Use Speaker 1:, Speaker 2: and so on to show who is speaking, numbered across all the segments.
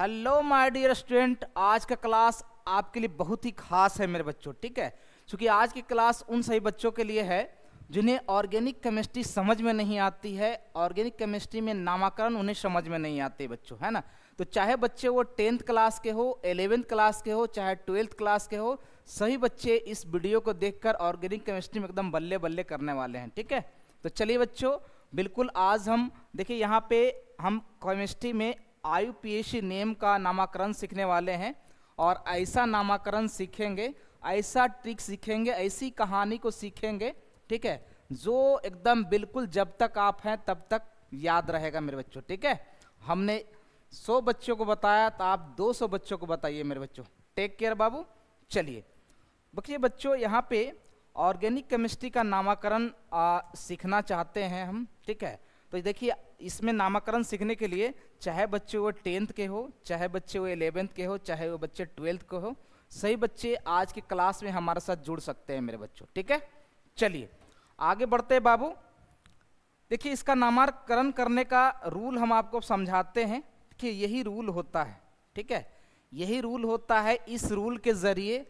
Speaker 1: Hello my dear student आज का class आपके लिए बहुत ही खास है मेरे बच्चों ठीक है क्योंकि आज की क्लास उन सभी बच्चों के लिए है जिन्हें ऑर्गेनिक केमिस्ट्री समझ में नहीं आती है ऑर्गेनिक केमिस्ट्री में नामाकरण उन्हें समझ में नहीं आते बच्चों है ना तो चाहे बच्चे वो टेंथ क्लास के हो एलेवेंथ क्लास के हो चाहे ट्वेल्थ क्लास के हो सभी बच्चे इस वीडियो को देखकर ऑर्गेनिक केमिस्ट्री में एकदम बल्ले बल्ले करने वाले हैं ठीक है तो चलिए बच्चों बिल्कुल आज हम देखिए यहाँ पे हम केमिस्ट्री में आयु नेम का नामाकरण सीखने वाले हैं और ऐसा नामाकरण सीखेंगे ऐसा ट्रिक सीखेंगे ऐसी कहानी को सीखेंगे ठीक है जो एकदम बिल्कुल जब तक आप हैं तब तक याद रहेगा मेरे बच्चों ठीक है हमने 100 बच्चों को बताया तो आप 200 बच्चों को बताइए मेरे बच्चों टेक केयर बाबू चलिए बखिए बच्चों यहाँ पे ऑर्गेनिक केमिस्ट्री का नामाकरण सीखना चाहते हैं हम ठीक है तो देखिए इसमें नामकरण सीखने के लिए चाहे बच्चे वो टेंथ के हो चाहे बच्चे वो एलेवेंथ के हो चाहे वो बच्चे ट्वेल्थ के हो सही बच्चे आज की क्लास में हमारे साथ जुड़ सकते हैं मेरे बच्चों ठीक है चलिए आगे बढ़ते हैं बाबू देखिए इसका नामाकरण करने का रूल हम आपको समझाते हैं कि यही रूल होता है ठीक है यही रूल होता है इस रूल के ज़रिए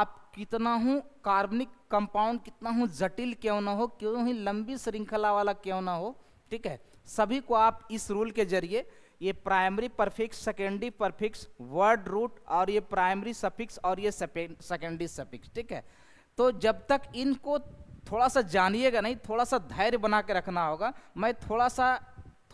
Speaker 1: आप कितना हूँ कार्बनिक कंपाउंड कितना हूँ जटिल क्यों ना हो क्यों ही लंबी श्रृंखला वाला क्यों ना हो ठीक है सभी को आप इस रूल के जरिए ये primary prefix secondary prefix word root और ये प्राइमरी सफिक्स और ये सेकेंडरी सफिक्स ठीक है तो जब तक इनको थोड़ा सा जानिएगा नहीं थोड़ा सा धैर्य बना के रखना होगा मैं थोड़ा सा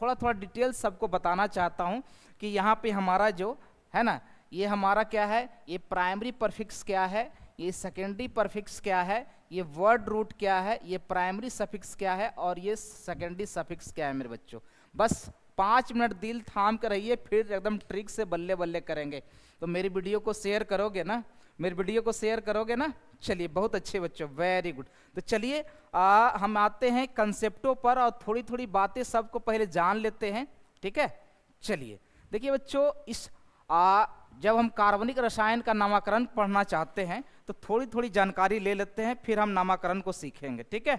Speaker 1: थोड़ा थोड़ा डिटेल सबको बताना चाहता हूँ कि यहाँ पे हमारा जो है ना ये हमारा क्या है ये प्राइमरी परफिक्स क्या है ये सेकेंडरी परफिक्स क्या है ये वर्ड रूट क्या है ये प्राइमरी सफिक्स क्या है और ये सेकेंडरी सफिक्स क्या है मेरे बच्चों बस पाँच मिनट दिल थाम कर रहिए फिर एकदम ट्रिक से बल्ले बल्ले करेंगे तो मेरी वीडियो को शेयर करोगे ना मेरी वीडियो को शेयर करोगे ना चलिए बहुत अच्छे बच्चों वेरी गुड तो चलिए हम आते हैं कंसेप्टों पर और थोड़ी थोड़ी बातें सबको पहले जान लेते हैं ठीक है चलिए देखिए बच्चों इस आ, जब हम कार्बनिक रसायन का नामकरण पढ़ना चाहते हैं तो थोड़ी थोड़ी जानकारी ले लेते हैं फिर हम नामाकरण को सीखेंगे ठीक है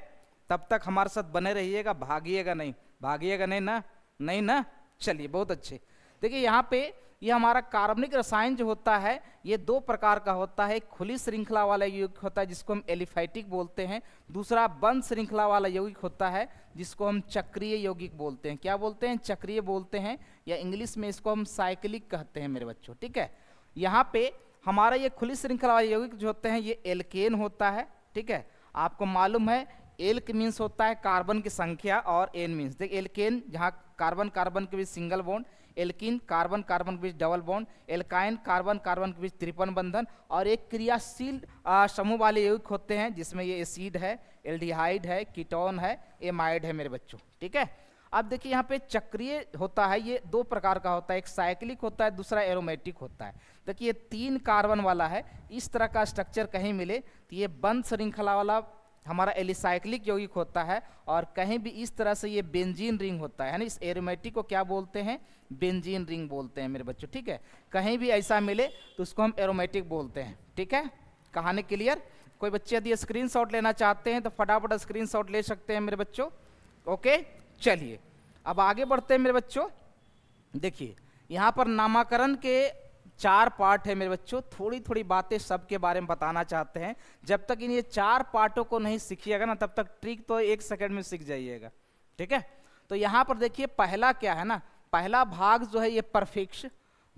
Speaker 1: तब तक हमारे साथ बने रहिएगा भागिएगा नहीं भागिएगा नहीं ना नहीं ना चलिए बहुत अच्छे देखिए यहाँ पे ये हमारा कार्बनिक रसायन जो होता है ये दो प्रकार का होता है खुली श्रृंखला वाला यौगिक होता है जिसको हम एलिफाइटिक बोलते हैं दूसरा बंद श्रृंखला वाला यौगिक होता है जिसको हम चक्रीय यौगिक बोलते हैं क्या बोलते हैं चक्रीय बोलते हैं या इंग्लिश में इसको हम साइक्लिक कहते हैं मेरे बच्चों ठीक है यहाँ पे हमारा ये खुली श्रृंखला यौगिक जो होते हैं ये एल्केन होता है ठीक है आपको मालूम है एल्क मीन्स होता है कार्बन की संख्या और एन मीन्स देख एल्केन जहाँ कार्बन कार्बन के बीच single bond alkene carbon carbon के बीच double bond alkyne carbon carbon के बीच त्रिपन बंधन और एक क्रियाशील समूह वाले यौगिक होते हैं जिसमें ये एसिड है एल्डिहाइड है कीटोन है एमाइड है मेरे बच्चों ठीक है अब देखिए यहाँ पे चक्रीय होता है ये दो प्रकार का होता है एक साइक्लिक होता है दूसरा एरोमेटिक होता है देखिए ये तीन कार्बन वाला है इस तरह का स्ट्रक्चर कहीं मिले तो ये बंद श्रृंखला वाला हमारा एलिसाइक्लिक यौगिक होता है और कहीं भी इस तरह से ये बेंजीन रिंग होता है यानी इस एरोमेटिक को क्या बोलते हैं बेंजीन रिंग बोलते हैं मेरे बच्चों ठीक है कहीं भी ऐसा मिले तो उसको हम एरोमेटिक बोलते हैं ठीक है कहानी क्लियर कोई बच्चे यदि स्क्रीन लेना चाहते हैं तो फटाफट स्क्रीन ले सकते हैं मेरे बच्चों ओके चलिए अब आगे बढ़ते हैं मेरे बच्चों देखिए यहाँ पर नामाकरण के चार पार्ट है मेरे बच्चों थोड़ी थोड़ी बातें सबके बारे में बताना चाहते हैं जब तक इन ये चार पार्टों को नहीं सीखिएगा ना तब तक ट्रिक तो एक सेकंड में सीख जाइएगा ठीक है तो यहाँ पर देखिए पहला क्या है ना पहला भाग जो है ये परफिक्स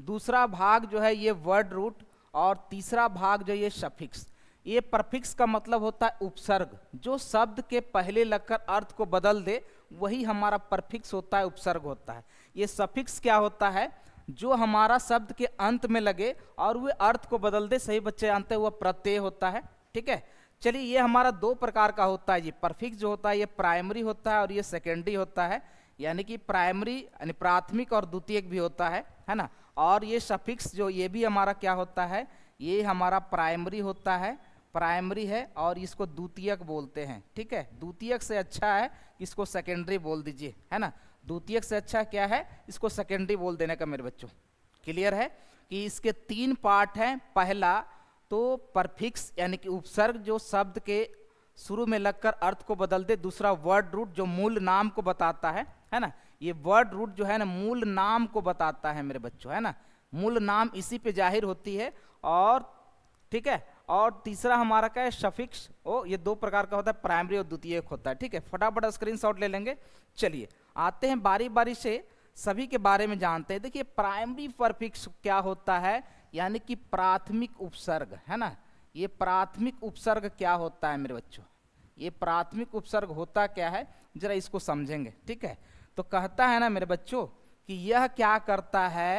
Speaker 1: दूसरा भाग जो है ये वर्ड रूट और तीसरा भाग जो ये सफिक्स ये परफिक्स का मतलब होता है उपसर्ग जो शब्द के पहले लगकर अर्थ को बदल दे वही हमारा परफिक्स होता है उपसर्ग होता है ये सफिक्स क्या होता है जो हमारा शब्द के अंत में लगे और वे अर्थ को बदल दे सही बच्चे जानते हुआ प्रत्यय होता है ठीक है चलिए ये हमारा दो प्रकार का होता है ये परफिक्स जो होता है ये प्राइमरी होता है और ये सेकेंडरी होता है यानी कि प्राइमरी यानी प्राथमिक और द्वितीयक भी होता है है ना और ये सफिक्स जो ये भी हमारा क्या होता है ये हमारा प्राइमरी होता है प्राइमरी है और इसको द्वितीयक बोलते हैं ठीक है द्वितीयक से अच्छा है इसको सेकेंडरी बोल दीजिए है ना द्वितीय से अच्छा क्या है इसको सेकेंडरी बोल देने का मेरे बच्चों क्लियर है कि इसके तीन पार्ट हैं पहला तो परफिक्स यानी कि उपसर्ग जो शब्द के शुरू में लगकर अर्थ को बदल दे दूसरा वर्ड रूट जो मूल नाम को बताता है है ना ये वर्ड रूट जो है ना मूल नाम को बताता है मेरे बच्चों है ना मूल नाम इसी पे जाहिर होती है और ठीक है और तीसरा हमारा क्या है सफिक्स ओ ये दो प्रकार का होता है प्राइमरी और द्वितीय होता है ठीक है फटाफट स्क्रीन ले लेंगे चलिए आते हैं बारी बारी से सभी के बारे में जानते हैं देखिए प्राइमरी परफिक्स क्या होता है यानी कि प्राथमिक उपसर्ग है ना ये प्राथमिक उपसर्ग क्या होता है मेरे बच्चों ये प्राथमिक उपसर्ग होता क्या है जरा इसको समझेंगे ठीक है तो कहता है ना मेरे बच्चों कि यह क्या करता है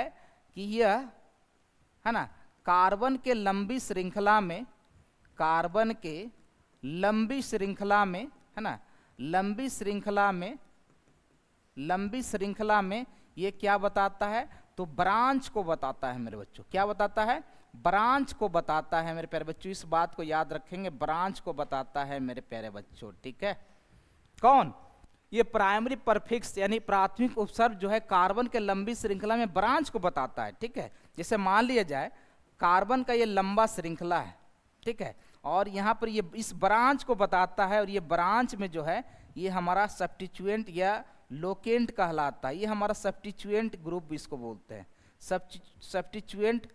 Speaker 1: कि यह है ना कार्बन के लंबी श्रृंखला में कार्बन के लंबी श्रृंखला में है ना लंबी श्रृंखला में लंबी श्रृंखला में ये क्या बताता है तो ब्रांच को बताता है मेरे बच्चों क्या बताता है ब्रांच को बताता है मेरे प्यारे बच्चों इस बात को याद रखेंगे ब्रांच को बताता है मेरे प्यारे बच्चों ठीक है कौन ये प्राइमरी परफिक्स यानी प्राथमिक उपसर्ग जो है कार्बन के लंबी श्रृंखला में ब्रांच को बताता है ठीक है जैसे मान लिया जाए कार्बन का ये लंबा श्रृंखला है ठीक है और यहाँ पर ये इस ब्रांच को बताता है और ये ब्रांच में जो है ये हमारा सब्टिचुएंट या लोकेंट कहलाता है ये हमारा सब्टिचुएंट ग्रुप इसको बोलते हैं सब्टिचुएंट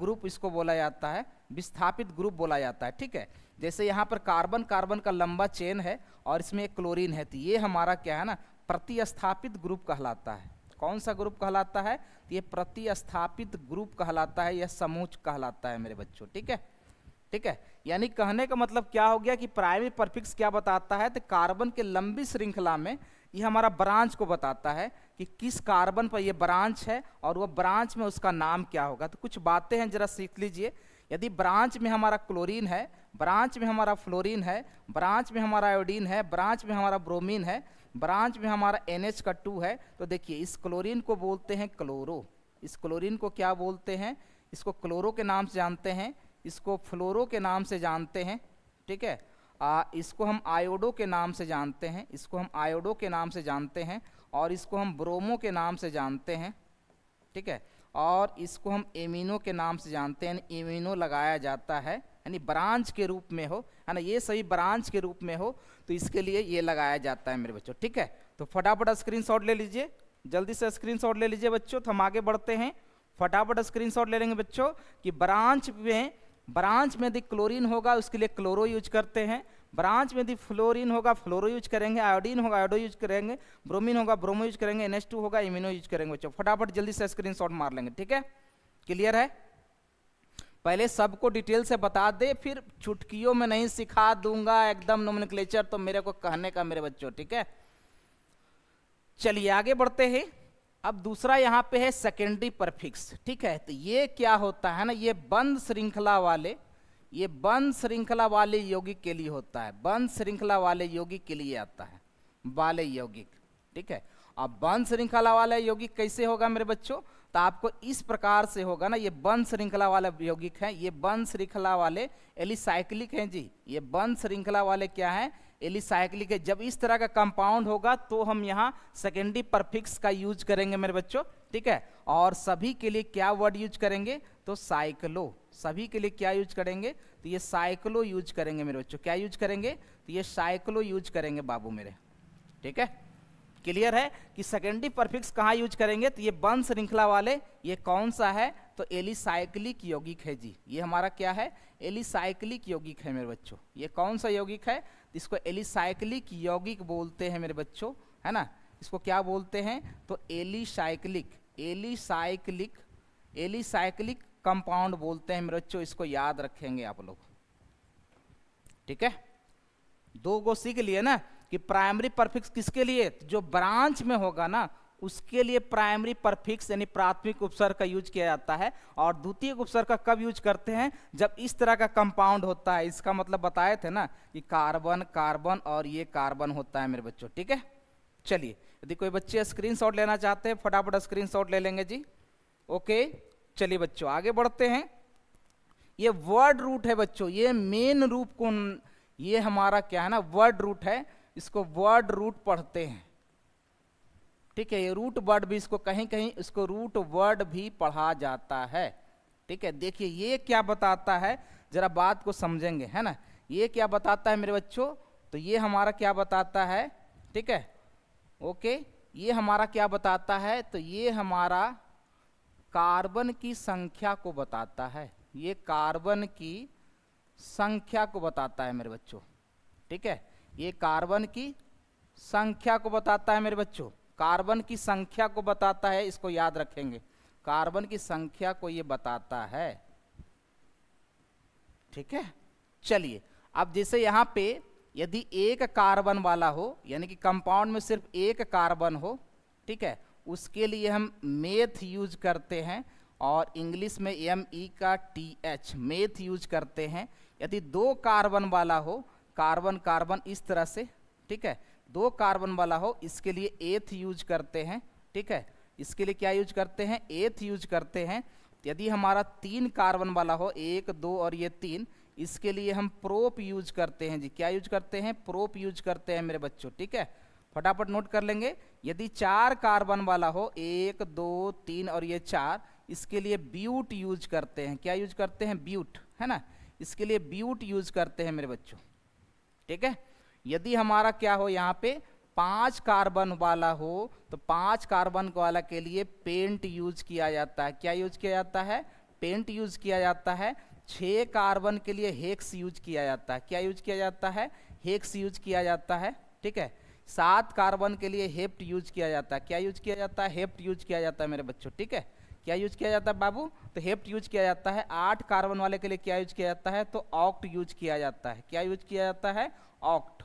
Speaker 1: ग्रुप इसको बोला जाता है विस्थापित ग्रुप बोला जाता है ठीक है जैसे यहाँ पर कार्बन कार्बन का लंबा चेन है और इसमें एक क्लोरीन है तो ये हमारा क्या है ना प्रतिस्थापित ग्रुप कहलाता है कौन सा ग्रुप कहलाता है तो ये प्रतिस्थापित ग्रुप कहलाता है यह समूह कहलाता है मेरे बच्चों ठीक है ठीक है यानी कहने का मतलब क्या हो गया कि प्राइमरी परफिक्स क्या बताता है तो कार्बन के लंबी श्रृंखला में ये हमारा ब्रांच को बताता है कि किस कार्बन पर यह ब्रांच है और वह ब्रांच में उसका नाम क्या होगा तो कुछ बातें हैं जरा सीख लीजिए यदि ब्रांच में हमारा क्लोरीन है ब्रांच में हमारा फ्लोरीन है ब्रांच में हमारा आयोडीन है ब्रांच में हमारा ब्रोमीन है ब्रांच में हमारा एन का टू है तो देखिए इस क्लोरीन को बोलते हैं क्लोरो इस क्लोरीन को क्या बोलते हैं इसको क्लोरो के नाम से जानते हैं इसको फ्लोरो के नाम से जानते हैं ठीक है आ, इसको हम आयोडो के नाम से जानते हैं इसको हम आयोडो के नाम से जानते हैं और इसको हम ब्रोमो के नाम से जानते हैं ठीक है और इसको हम एमिनो के नाम से जानते हैं एमिनो लगाया जाता है यानी ब्रांच के रूप में हो है ना ये सभी ब्रांच के रूप में हो तो इसके लिए ये लगाया जाता है मेरे बच्चों ठीक है तो फटाफट शॉट ले लीजिए जल्दी से शॉट ले लीजिए बच्चों तो हम आगे बढ़ते हैं फटाफट शॉट ले लेंगे बच्चों कि ब्रांच में ब्रांच में यदि क्लोरीन होगा उसके लिए क्लोरो यूज करते हैं ब्रांच में यदि फ्लोरीन होगा फ्लोरो यूज करेंगे आयोडीन होगा आयोडो यूज करेंगे ब्रोमीन होगा ब्रोमो यूज करेंगे एन होगा इम्यूनो यूज करेंगे बच्चों फटाफट जल्दी से स्क्रीनशॉट मार लेंगे ठीक है क्लियर है पहले सबको डिटेल से बता दे फिर चुटकियों में नहीं सिखा दूंगा एकदम नोमनिक्लेचर तो मेरे को कहने का मेरे बच्चों ठीक है चलिए आगे बढ़ते हैं अब दूसरा यहाँ पे है सेकेंडरी परफिक्स ठीक है तो ये क्या होता है ना ये बंद श्रृंखला वाले ये बंद श्रृंखला वाले योगिक के लिए होता है बंद श्रृंखला वाले योगिक के लिए आता है वाले यौगिक ठीक है अब बंद श्रृंखला वाला योगिक कैसे होगा मेरे बच्चों तो आपको इस प्रकार से होगा ना ये बंद श्रृंखला वाले यौगिक है ये बंद श्रृंखला वाले एलिसाइक्लिक हैं जी ये बंद श्रृंखला वाले क्या है एलिसाइक्लिक है जब इस तरह का कंपाउंड होगा तो हम यहाँ सेकेंडरी परफिक्स का यूज करेंगे मेरे बच्चों ठीक है और सभी के लिए क्या वर्ड यूज करेंगे तो साइक्लो सभी के लिए क्या यूज करेंगे तो ये साइक्लो यूज करेंगे मेरे बच्चों क्या यूज करेंगे तो ये साइक्लो यूज करेंगे बाबू मेरे ठीक है क्लियर है कि सेकेंडरी परफिक्स कहाँ यूज करेंगे तो ये बन श्रृंखला वाले ये कौन सा है तो एलिसाइक्लिक यौगिक है जी ये हमारा क्या है एलिसाइक्लिक यौगिक है मेरे बच्चों ये कौन सा यौगिक है इसको एलिसाइक्लिक यौगिक बोलते हैं मेरे बच्चों है ना इसको क्या बोलते हैं तो एलिसाइक्लिक एलिसाइक्लिक एलिसाइक्लिक कंपाउंड बोलते हैं मेरे बच्चों इसको याद रखेंगे आप लोग ठीक है दो गो सीख लिए ना कि प्राइमरी परफिक्स किसके लिए जो ब्रांच में होगा ना उसके लिए प्राइमरी परफिक्स यानी प्राथमिक उपसर्ग का यूज किया जाता है और द्वितीय उपसर्ग का कब यूज करते हैं जब इस तरह का कंपाउंड होता है इसका मतलब बताए थे ना कि कार्बन कार्बन और ये कार्बन होता है मेरे बच्चों ठीक है चलिए यदि कोई बच्चे शॉट लेना चाहते हैं फटाफट शॉट ले लेंगे जी ओके चलिए बच्चों आगे बढ़ते हैं ये वर्ड रूट है बच्चों ये मेन रूप को ये हमारा क्या है ना वर्ड रूट है इसको वर्ड रूट पढ़ते हैं ठीक है ये रूट वर्ड भी इसको कहीं कहीं इसको रूट वर्ड भी पढ़ा जाता है ठीक है देखिए ये क्या बताता है जरा बात को समझेंगे है ना ये क्या बताता है मेरे बच्चों तो ये हमारा क्या बताता है ठीक है ओके ये हमारा क्या बताता है तो ये हमारा कार्बन की संख्या को बताता है ये कार्बन की संख्या को बताता है मेरे बच्चों ठीक है ये कार्बन की संख्या को बताता है मेरे बच्चों कार्बन की संख्या को बताता है इसको याद रखेंगे कार्बन की संख्या को ये बताता है ठीक है चलिए अब जैसे यहाँ पे यदि एक कार्बन वाला हो यानी कि कंपाउंड में सिर्फ एक कार्बन हो ठीक है उसके लिए हम मेथ यूज करते हैं और इंग्लिश में एम ई e का टी एच मेथ यूज करते हैं यदि दो कार्बन वाला हो कार्बन कार्बन इस तरह से ठीक है दो कार्बन वाला हो इसके लिए एथ यूज करते हैं ठीक है इसके लिए क्या यूज करते हैं एथ यूज करते हैं यदि हमारा तीन कार्बन वाला हो एक दो और ये तीन इसके लिए हम प्रोप यूज करते हैं जी क्या यूज करते हैं प्रोप यूज करते हैं मेरे बच्चों ठीक है फटाफट नोट कर लेंगे यदि चार कार्बन वाला हो एक दो तीन और ये चार इसके लिए ब्यूट यूज करते हैं क्या यूज करते हैं ब्यूट है ना इसके लिए ब्यूट यूज करते हैं मेरे बच्चों ठीक है यदि हमारा क्या हो यहाँ पे पांच कार्बन वाला हो तो पांच कार्बन वाला के लिए पेंट यूज किया जाता है क्या यूज किया जाता है पेंट यूज किया जाता है छः कार्बन के लिए हेक्स यूज किया जाता है क्या यूज किया जाता है हेक्स यूज किया जाता है ठीक है सात कार्बन के लिए हेप्ट यूज किया जाता है क्या यूज किया जाता है हेप्ट यूज किया जाता है मेरे बच्चों ठीक है क्या यूज किया जाता है बाबू तो हेप्ट यूज किया जाता है आठ कार्बन वाले के लिए क्या यूज किया जाता है तो ऑक्ट यूज किया जाता है क्या यूज किया जाता है ऑक्ट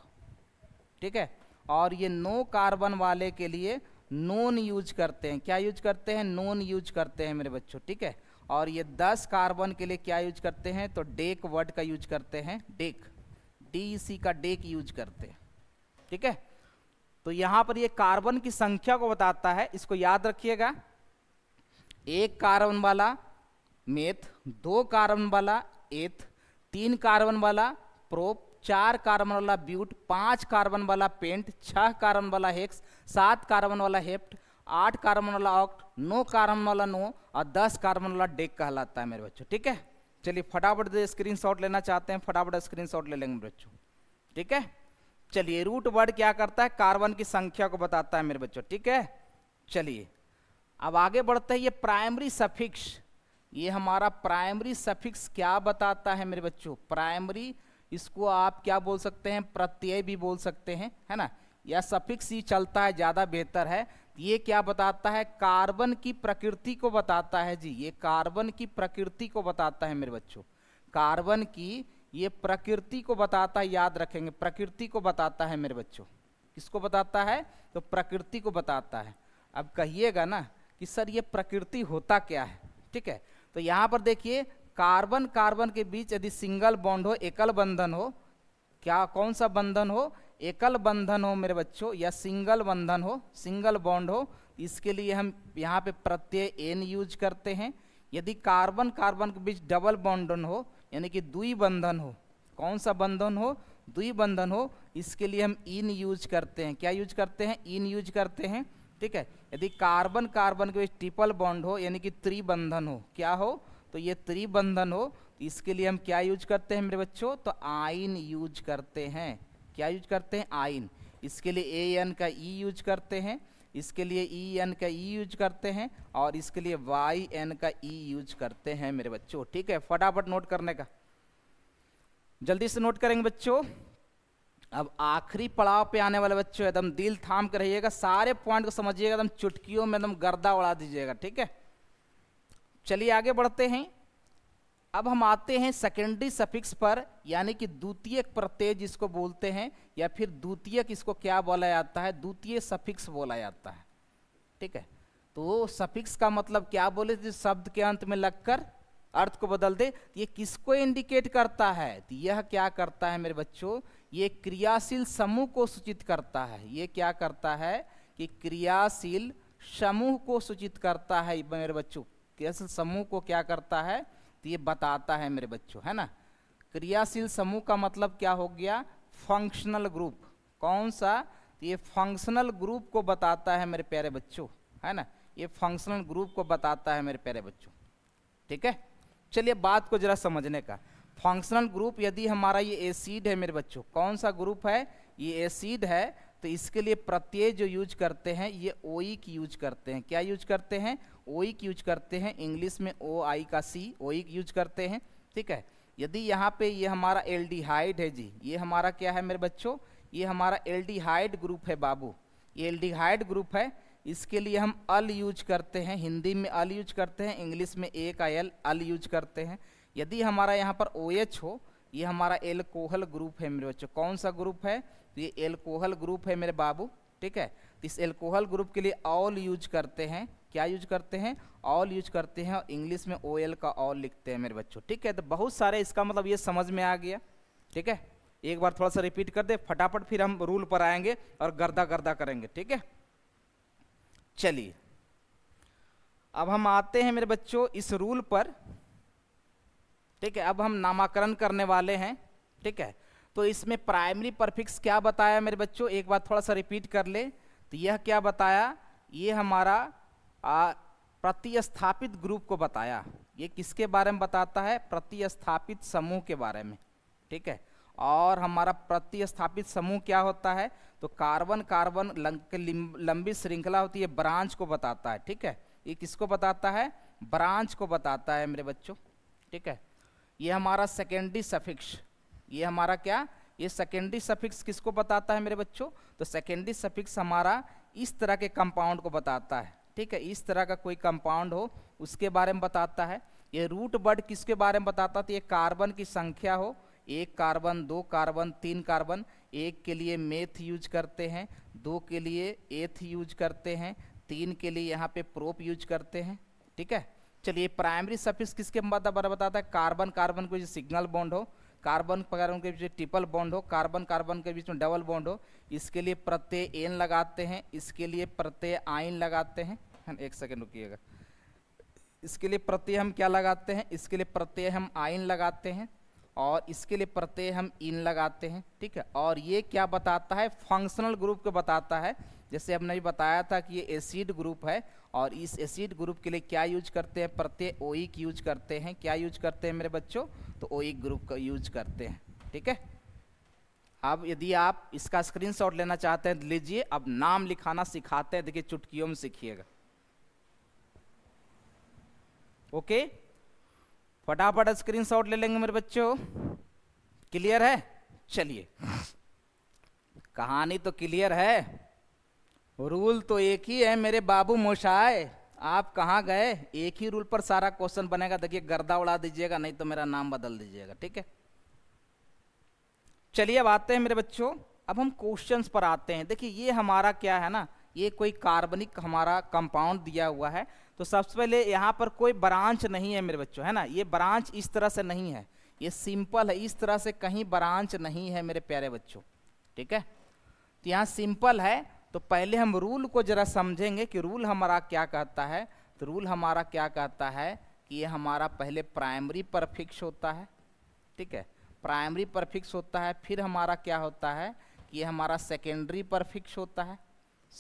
Speaker 1: ठीक है और ये नो कार्बन वाले के लिए नोन यूज करते हैं क्या यूज करते हैं नोन यूज करते हैं मेरे बच्चों ठीक है और ये दस कार्बन के लिए क्या यूज करते हैं तो डेक वर्ड का यूज करते हैं डेक डी e का डेक यूज करते हैं ठीक है तो यहां पर ये कार्बन की संख्या को बताता है इसको याद रखिएगा एक कार्बन वाला मेथ दो कार्बन वाला एथ तीन कार्बन वाला प्रोप चार कार्बन वाला ब्यूट पांच कार्बन वाला पेंट छह कार्बन वाला हेक्स सात कार्बन वाला हेप्ट आठ कार्बन वाला ऑक्ट नौ कार्बन वाला नो और दस कार्बन वाला डेक कहलाता है मेरे बच्चों ठीक है चलिए फटाफट स्क्रीन शॉट लेना चाहते हैं फटाफट स्क्रीन शॉट ले लेंगे बच्चों ठीक है चलिए रूट वर्ड क्या करता है कार्बन की संख्या को बताता है मेरे बच्चों ठीक है चलिए अब आगे बढ़ते हैं ये प्राइमरी सफिक्स ये हमारा प्राइमरी सफिक्स क्या बताता है मेरे बच्चों प्राइमरी इसको आप क्या बोल सकते हैं प्रत्यय भी बोल सकते हैं है ना या सफिक्स ही चलता है ज़्यादा बेहतर है ये क्या बताता है कार्बन की प्रकृति को बताता है जी ये कार्बन की प्रकृति को बताता है मेरे बच्चों कार्बन की ये प्रकृति को बताता है याद रखेंगे प्रकृति को बताता है मेरे बच्चों किसको बताता है तो प्रकृति को बताता है अब कहिएगा ना कि सर ये प्रकृति होता क्या है ठीक है तो यहाँ पर देखिए कार्बन कार्बन के बीच यदि सिंगल बॉन्ड हो एकल बंधन हो क्या कौन सा बंधन हो एकल बंधन हो मेरे बच्चों या सिंगल बंधन हो सिंगल बॉन्ड हो इसके लिए हम यहाँ पे प्रत्यय एन यूज करते हैं यदि कार्बन कार्बन के बीच डबल बॉन्डन हो यानी कि द्वि बंधन हो कौन सा बंधन हो दुई बंधन हो इसके लिए हम इन यूज करते हैं क्या यूज करते हैं इन यूज करते हैं ठीक है यदि कार्बन कार्बन के बीच ट्रिपल बॉन्ड हो यानी कि त्रिबंधन हो क्या हो तो ये त्रिबंधन हो तो इसके लिए हम क्या यूज करते हैं मेरे बच्चों तो आइन यूज करते हैं क्या यूज करते हैं आइन इसके लिए ए एन का ई यूज करते हैं इसके लिए ई एन का ई यूज करते हैं और इसके लिए वाई एन का ई यूज करते हैं मेरे बच्चों ठीक है फटाफट नोट करने का जल्दी से नोट करेंगे बच्चों अब आखिरी पड़ाव पे आने वाले बच्चों एकदम दिल थाम कर रहिएगा सारे पॉइंट को समझिएगा एकदम चुटकियों में एकदम गर्दा उड़ा दीजिएगा ठीक है चलिए आगे बढ़ते हैं अब हम आते हैं सेकेंडरी सफिक्स पर यानी कि द्वितीय प्रत्यय जिसको बोलते हैं या फिर द्वितीय इसको क्या बोला जाता है द्वितीय सफिक्स बोला जाता है ठीक है तो सफिक्स का मतलब क्या बोले जिस शब्द के अंत में लगकर अर्थ को बदल दे तो ये किसको इंडिकेट करता है तो यह क्या करता है मेरे बच्चों ये क्रियाशील समूह को सूचित करता है ये क्या करता है कि क्रियाशील समूह को सूचित करता है मेरे बच्चों क्रियाशील समूह को क्या करता है तो ये बताता है मेरे बच्चों है ना क्रियाशील समूह का मतलब क्या हो गया फंक्शनल ग्रुप कौन सा तो ये फंक्शनल ग्रुप को बताता है मेरे प्यारे बच्चों है ना ये फंक्शनल ग्रुप को बताता है मेरे प्यारे बच्चों ठीक है चलिए बात को जरा समझने का फंक्शनल ग्रुप यदि हमारा ये एसिड है मेरे बच्चों कौन सा ग्रुप है ये एसिड है तो इसके लिए प्रत्यय जो यूज करते हैं ये ओइक e यूज करते हैं क्या यूज करते हैं ओइक यूज e करते हैं इंग्लिश में ओ आई का सी ओइक यूज करते हैं ठीक है यदि यहाँ पे ये हमारा एल्डिहाइड है जी ये हमारा क्या है मेरे बच्चों ये हमारा हाइड ग्रुप है बाबू ये हाइड ग्रुप है इसके लिए हम अल यूज करते हैं हिंदी में अल यूज करते हैं इंग्लिश में ए का एल अल यूज करते हैं यदि हमारा यहाँ पर ओ OH हो ये हमारा एल्कोहल ग्रुप है मेरे बच्चों कौन सा ग्रुप है तो ये एल्कोहल ग्रुप है मेरे बाबू ठीक है तो इस एल्कोहल ग्रुप के लिए ऑल यूज करते हैं क्या यूज करते हैं ऑल यूज करते हैं और इंग्लिश में ओ एल का ऑल लिखते हैं मेरे बच्चों ठीक है तो बहुत सारे इसका मतलब ये समझ में आ गया ठीक है एक बार थोड़ा सा रिपीट कर दे फटाफट फिर हम रूल पर आएंगे और गर्दा गर्दा करेंगे ठीक है चलिए अब हम आते हैं मेरे बच्चों इस रूल पर ठीक है अब हम नामकरण करने वाले हैं ठीक है तो इसमें प्राइमरी परफिक्स क्या बताया मेरे बच्चों एक बार थोड़ा सा रिपीट कर ले तो यह क्या बताया ये हमारा प्रतिस्थापित ग्रुप को बताया ये किसके बारे में बताता है प्रतिस्थापित समूह के बारे में ठीक है और हमारा प्रतिस्थापित समूह क्या होता है तो कार्बन कार्बन लंबी श्रृंखला होती है ब्रांच को बताता है ठीक है ये किसको बताता है ब्रांच को बताता है मेरे बच्चों ठीक है ये हमारा सेकेंडरी सफिक्स ये हमारा क्या ये सेकेंडरी सफिक्स किसको बताता है मेरे बच्चों तो सेकेंडरी सफिक्स हमारा इस तरह के कंपाउंड को बताता है ठीक है इस तरह का कोई कंपाउंड हो उसके बारे में बताता है ये रूट बर्ड किसके बारे में बताता है तो ये कार्बन की संख्या हो एक कार्बन दो कार्बन तीन कार्बन एक के लिए मेथ यूज करते हैं दो के लिए एथ यूज करते हैं तीन के लिए यहाँ पे प्रोप यूज करते हैं ठीक है चलिए प्राइमरी सफिक्स किसके बारे बताता है कार्बन कार्बन को जो सिग्नल बॉन्ड हो कार्बन कार्बन के बीच ट्रिपल बॉन्ड हो कार्बन कार्बन के बीच में डबल बॉन्ड हो इसके लिए प्रत्यय एन लगाते हैं इसके लिए प्रत्यय आइन लगाते हैं हाँ, एक सेकेंड रुकिएगा इसके लिए प्रत्यय हम क्या लगाते हैं इसके लिए प्रत्यय हम आइन लगाते हैं और इसके लिए प्रत्यय हम इन लगाते हैं ठीक है और ये क्या बताता है फंक्शनल ग्रुप को बताता है जैसे हमने भी बताया था कि ये एसिड ग्रुप है और इस एसिड ग्रुप के लिए क्या यूज करते हैं प्रत्यय ओइक यूज e करते हैं क्या यूज करते हैं मेरे बच्चों तो ओइक ग्रुप e का यूज करते हैं ठीक है अब यदि आप इसका स्क्रीनशॉट लेना चाहते हैं लीजिए अब नाम लिखाना सिखाते हैं देखिए चुटकियों में सीखिएगा ओके फटाफट शॉट ले लेंगे मेरे बच्चों क्लियर है चलिए कहानी तो क्लियर है रूल तो एक ही है मेरे बाबू मोशाए आप कहाँ गए एक ही रूल पर सारा क्वेश्चन बनेगा देखिए गर्दा उड़ा दीजिएगा नहीं तो मेरा नाम बदल दीजिएगा ठीक है चलिए अब आते हैं मेरे बच्चों अब हम क्वेश्चंस पर आते हैं देखिए ये हमारा क्या है ना ये कोई कार्बनिक हमारा कंपाउंड दिया हुआ है तो सबसे पहले यहाँ पर कोई ब्रांच नहीं है मेरे बच्चों है ना ये ब्रांच इस तरह से नहीं है ये सिंपल है इस तरह से कहीं ब्रांच नहीं है मेरे प्यारे बच्चों ठीक है तो यहाँ सिंपल है तो पहले हम रूल को ज़रा समझेंगे कि रूल हमारा क्या कहता है तो रूल हमारा क्या कहता है कि ये हमारा पहले प्राइमरी पर फिक्स होता है ठीक है प्राइमरी पर फिक्स होता है फिर हमारा क्या होता है कि ये हमारा सेकेंडरी पर फिक्स होता है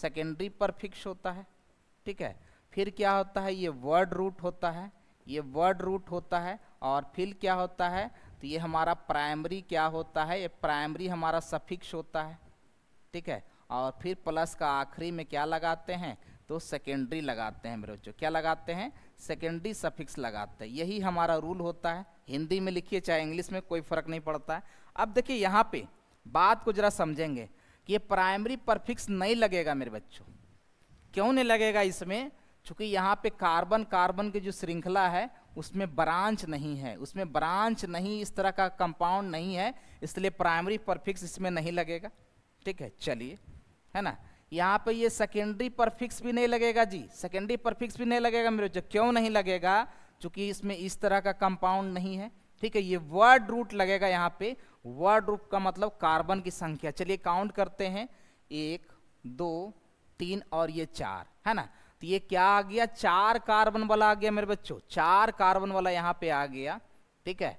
Speaker 1: सेकेंडरी पर फिक्स होता है ठीक है फिर क्या होता है ये वर्ड रूट होता है ये वर्ड रूट होता है और फिर क्या होता है तो ये हमारा प्राइमरी क्या होता है ये प्राइमरी हमारा सफिक्स होता है ठीक है और फिर प्लस का आखिरी में क्या लगाते हैं तो सेकेंडरी लगाते हैं मेरे बच्चों क्या लगाते हैं सेकेंडरी सफिक्स लगाते हैं यही हमारा रूल होता है हिंदी में लिखिए चाहे इंग्लिश में कोई फ़र्क नहीं पड़ता है अब देखिए यहाँ पे बात को ज़रा समझेंगे कि ये प्राइमरी परफिक्स नहीं लगेगा मेरे बच्चों क्यों नहीं लगेगा इसमें चूँकि यहाँ पे कार्बन कार्बन की जो श्रृंखला है उसमें ब्रांच नहीं है उसमें ब्रांच नहीं इस तरह का कंपाउंड नहीं है इसलिए प्राइमरी परफिक्स इसमें नहीं लगेगा ठीक है चलिए है ना यहाँ पे ये सेकेंडरी परफिक्स भी नहीं लगेगा जी सेकेंडरी परफिक्स भी नहीं लगेगा मेरे क्यों नहीं लगेगा चूंकि इसमें इस तरह का कंपाउंड नहीं है ठीक है ये वर्ड रूट लगेगा यहाँ पे वर्ड रूट का मतलब कार्बन की संख्या चलिए काउंट करते हैं एक दो तीन और ये चार है ना तो ये क्या आ गया चार कार्बन वाला आ गया मेरे बच्चों चार कार्बन वाला यहाँ पे आ गया ठीक है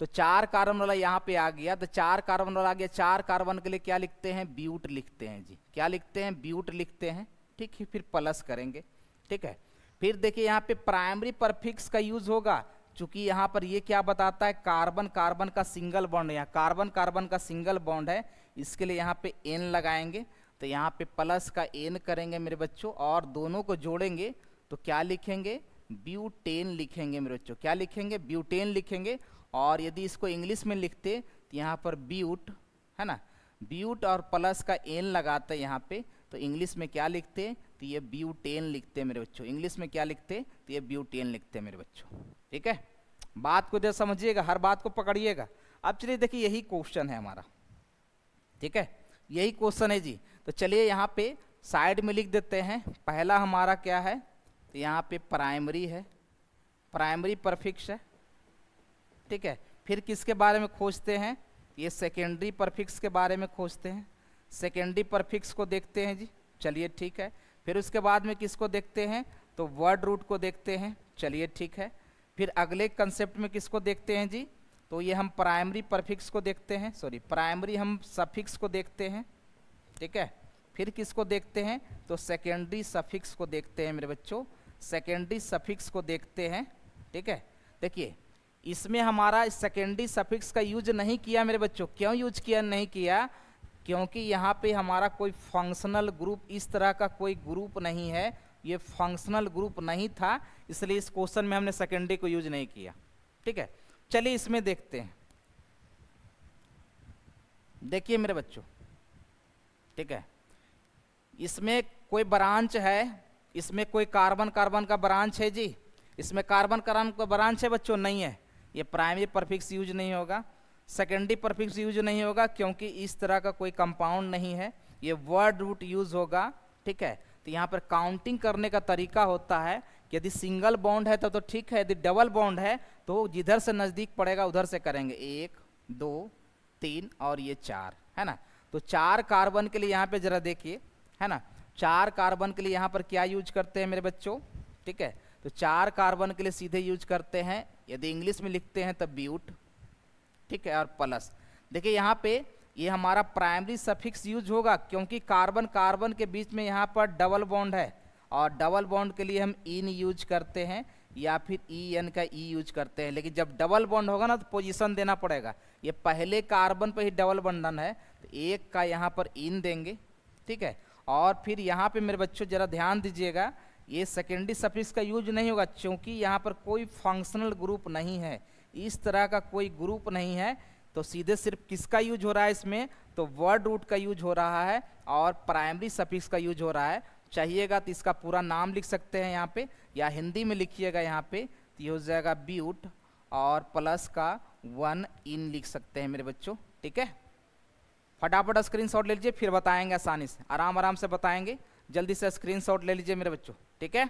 Speaker 1: तो चार कार्बन वाला यहाँ पे आ गया तो चार कार्बन वाला आ गया चार कार्बन के लिए क्या लिखते हैं ब्यूट लिखते हैं जी क्या लिखते हैं ब्यूट लिखते हैं ठीक है फिर प्लस करेंगे ठीक है फिर देखिए यहाँ पे प्राइमरी परफिक्स का यूज होगा चूंकि यहाँ पर ये क्या बताता है कार्बन कार्बन का सिंगल बॉन्ड यहाँ कार्बन कार्बन का सिंगल बॉन्ड है इसके लिए यहाँ पे एन लगाएंगे तो यहाँ पे प्लस का एन करेंगे मेरे बच्चों और दोनों को जोड़ेंगे तो क्या लिखेंगे ब्यूटेन लिखेंगे मेरे बच्चों क्या लिखेंगे ब्यूटेन लिखेंगे और यदि इसको इंग्लिश में लिखते तो यहाँ पर ब्यूट है ना ब्यूट और प्लस का एन लगाते यहाँ पे तो इंग्लिश में क्या लिखते तो ये ब्यूटेन लिखते मेरे बच्चों इंग्लिश में क्या लिखते तो ये ब्यूटेन लिखते मेरे बच्चों ठीक है बात को जब समझिएगा हर बात को पकड़िएगा अब चलिए देखिए यही क्वेश्चन है हमारा ठीक है यही क्वेश्चन है जी तो चलिए यहाँ पे साइड में लिख देते हैं पहला हमारा क्या है तो यहाँ पे प्राइमरी है प्राइमरी परफिक्स है ठीक है फिर किसके बारे में खोजते हैं ये सेकेंडरी परफिक्स के बारे में खोजते हैं सेकेंडरी परफिक्स को देखते हैं जी चलिए ठीक है फिर उसके बाद में किसको देखते हैं तो वर्ड रूट को देखते हैं चलिए ठीक है फिर अगले कंसेप्ट में किसको देखते हैं जी तो ये हम प्राइमरी परफिक्स को देखते हैं सॉरी प्राइमरी हम सफिक्स को देखते हैं ठीक है फिर किसको देखते हैं तो सेकेंडरी सफिक्स को देखते हैं मेरे बच्चों सेकेंडरी सफिक्स को देखते हैं ठीक है देखिए इसमें हमारा सेकेंडरी सफिक्स का यूज नहीं किया मेरे बच्चों क्यों यूज किया नहीं किया क्योंकि यहाँ पे हमारा कोई फंक्शनल ग्रुप इस तरह का कोई ग्रुप नहीं है ये फंक्शनल ग्रुप नहीं था इसलिए इस क्वेश्चन में हमने सेकेंडरी को यूज नहीं किया ठीक है चलिए इसमें देखते हैं देखिए मेरे बच्चों ठीक है इसमें कोई ब्रांच है इसमें कोई कार्बन कार्बन का ब्रांच है जी इसमें कार्बन कार्बन का ब्रांच है बच्चों नहीं है ये प्राइमरी परफिक्स यूज नहीं होगा सेकेंडरी परफिक्स यूज नहीं होगा क्योंकि इस तरह का कोई कंपाउंड नहीं है ये वर्ड रूट यूज होगा ठीक है तो यहाँ पर काउंटिंग करने का तरीका होता है यदि सिंगल बॉन्ड है तो तो ठीक है यदि डबल बॉन्ड है तो जिधर से नज़दीक पड़ेगा उधर से करेंगे एक दो तीन और ये चार है ना तो चार कार्बन के लिए यहाँ पे जरा देखिए है ना चार कार्बन के लिए यहाँ पर क्या यूज करते हैं मेरे बच्चों ठीक है तो चार कार्बन के लिए सीधे यूज करते हैं यदि इंग्लिश में लिखते हैं तब तो ब्यूट ठीक है और प्लस देखिए यहाँ पे ये हमारा प्राइमरी सफिक्स यूज होगा क्योंकि कार्बन कार्बन के बीच में यहाँ पर डबल बॉन्ड है और डबल बॉन्ड के लिए हम इन यूज करते हैं या फिर ई एन का ई यूज करते हैं लेकिन जब डबल बॉन्ड होगा ना तो पोजीशन देना पड़ेगा ये पहले कार्बन पर ही डबल बंधन है तो एक का यहाँ पर इन देंगे ठीक है और फिर यहाँ पे मेरे बच्चों ज़रा ध्यान दीजिएगा ये सेकेंडरी सफिक्स का यूज नहीं होगा क्योंकि यहाँ पर कोई फंक्शनल ग्रुप नहीं है इस तरह का कोई ग्रुप नहीं है तो सीधे सिर्फ किसका यूज हो रहा है इसमें तो वर्ड रूट का यूज हो रहा है और प्राइमरी सफिक्स का यूज हो रहा है चाहिएगा तो इसका पूरा नाम लिख सकते हैं यहाँ पे या हिंदी में लिखिएगा यहाँ पे तो ये हो जाएगा ब्यूट और प्लस का वन इन लिख सकते हैं मेरे बच्चों ठीक है फटाफट स्क्रीनशॉट ले लीजिए फिर बताएंगे आसानी से आराम आराम से बताएंगे जल्दी से स्क्रीनशॉट ले लीजिए मेरे बच्चों ठीक है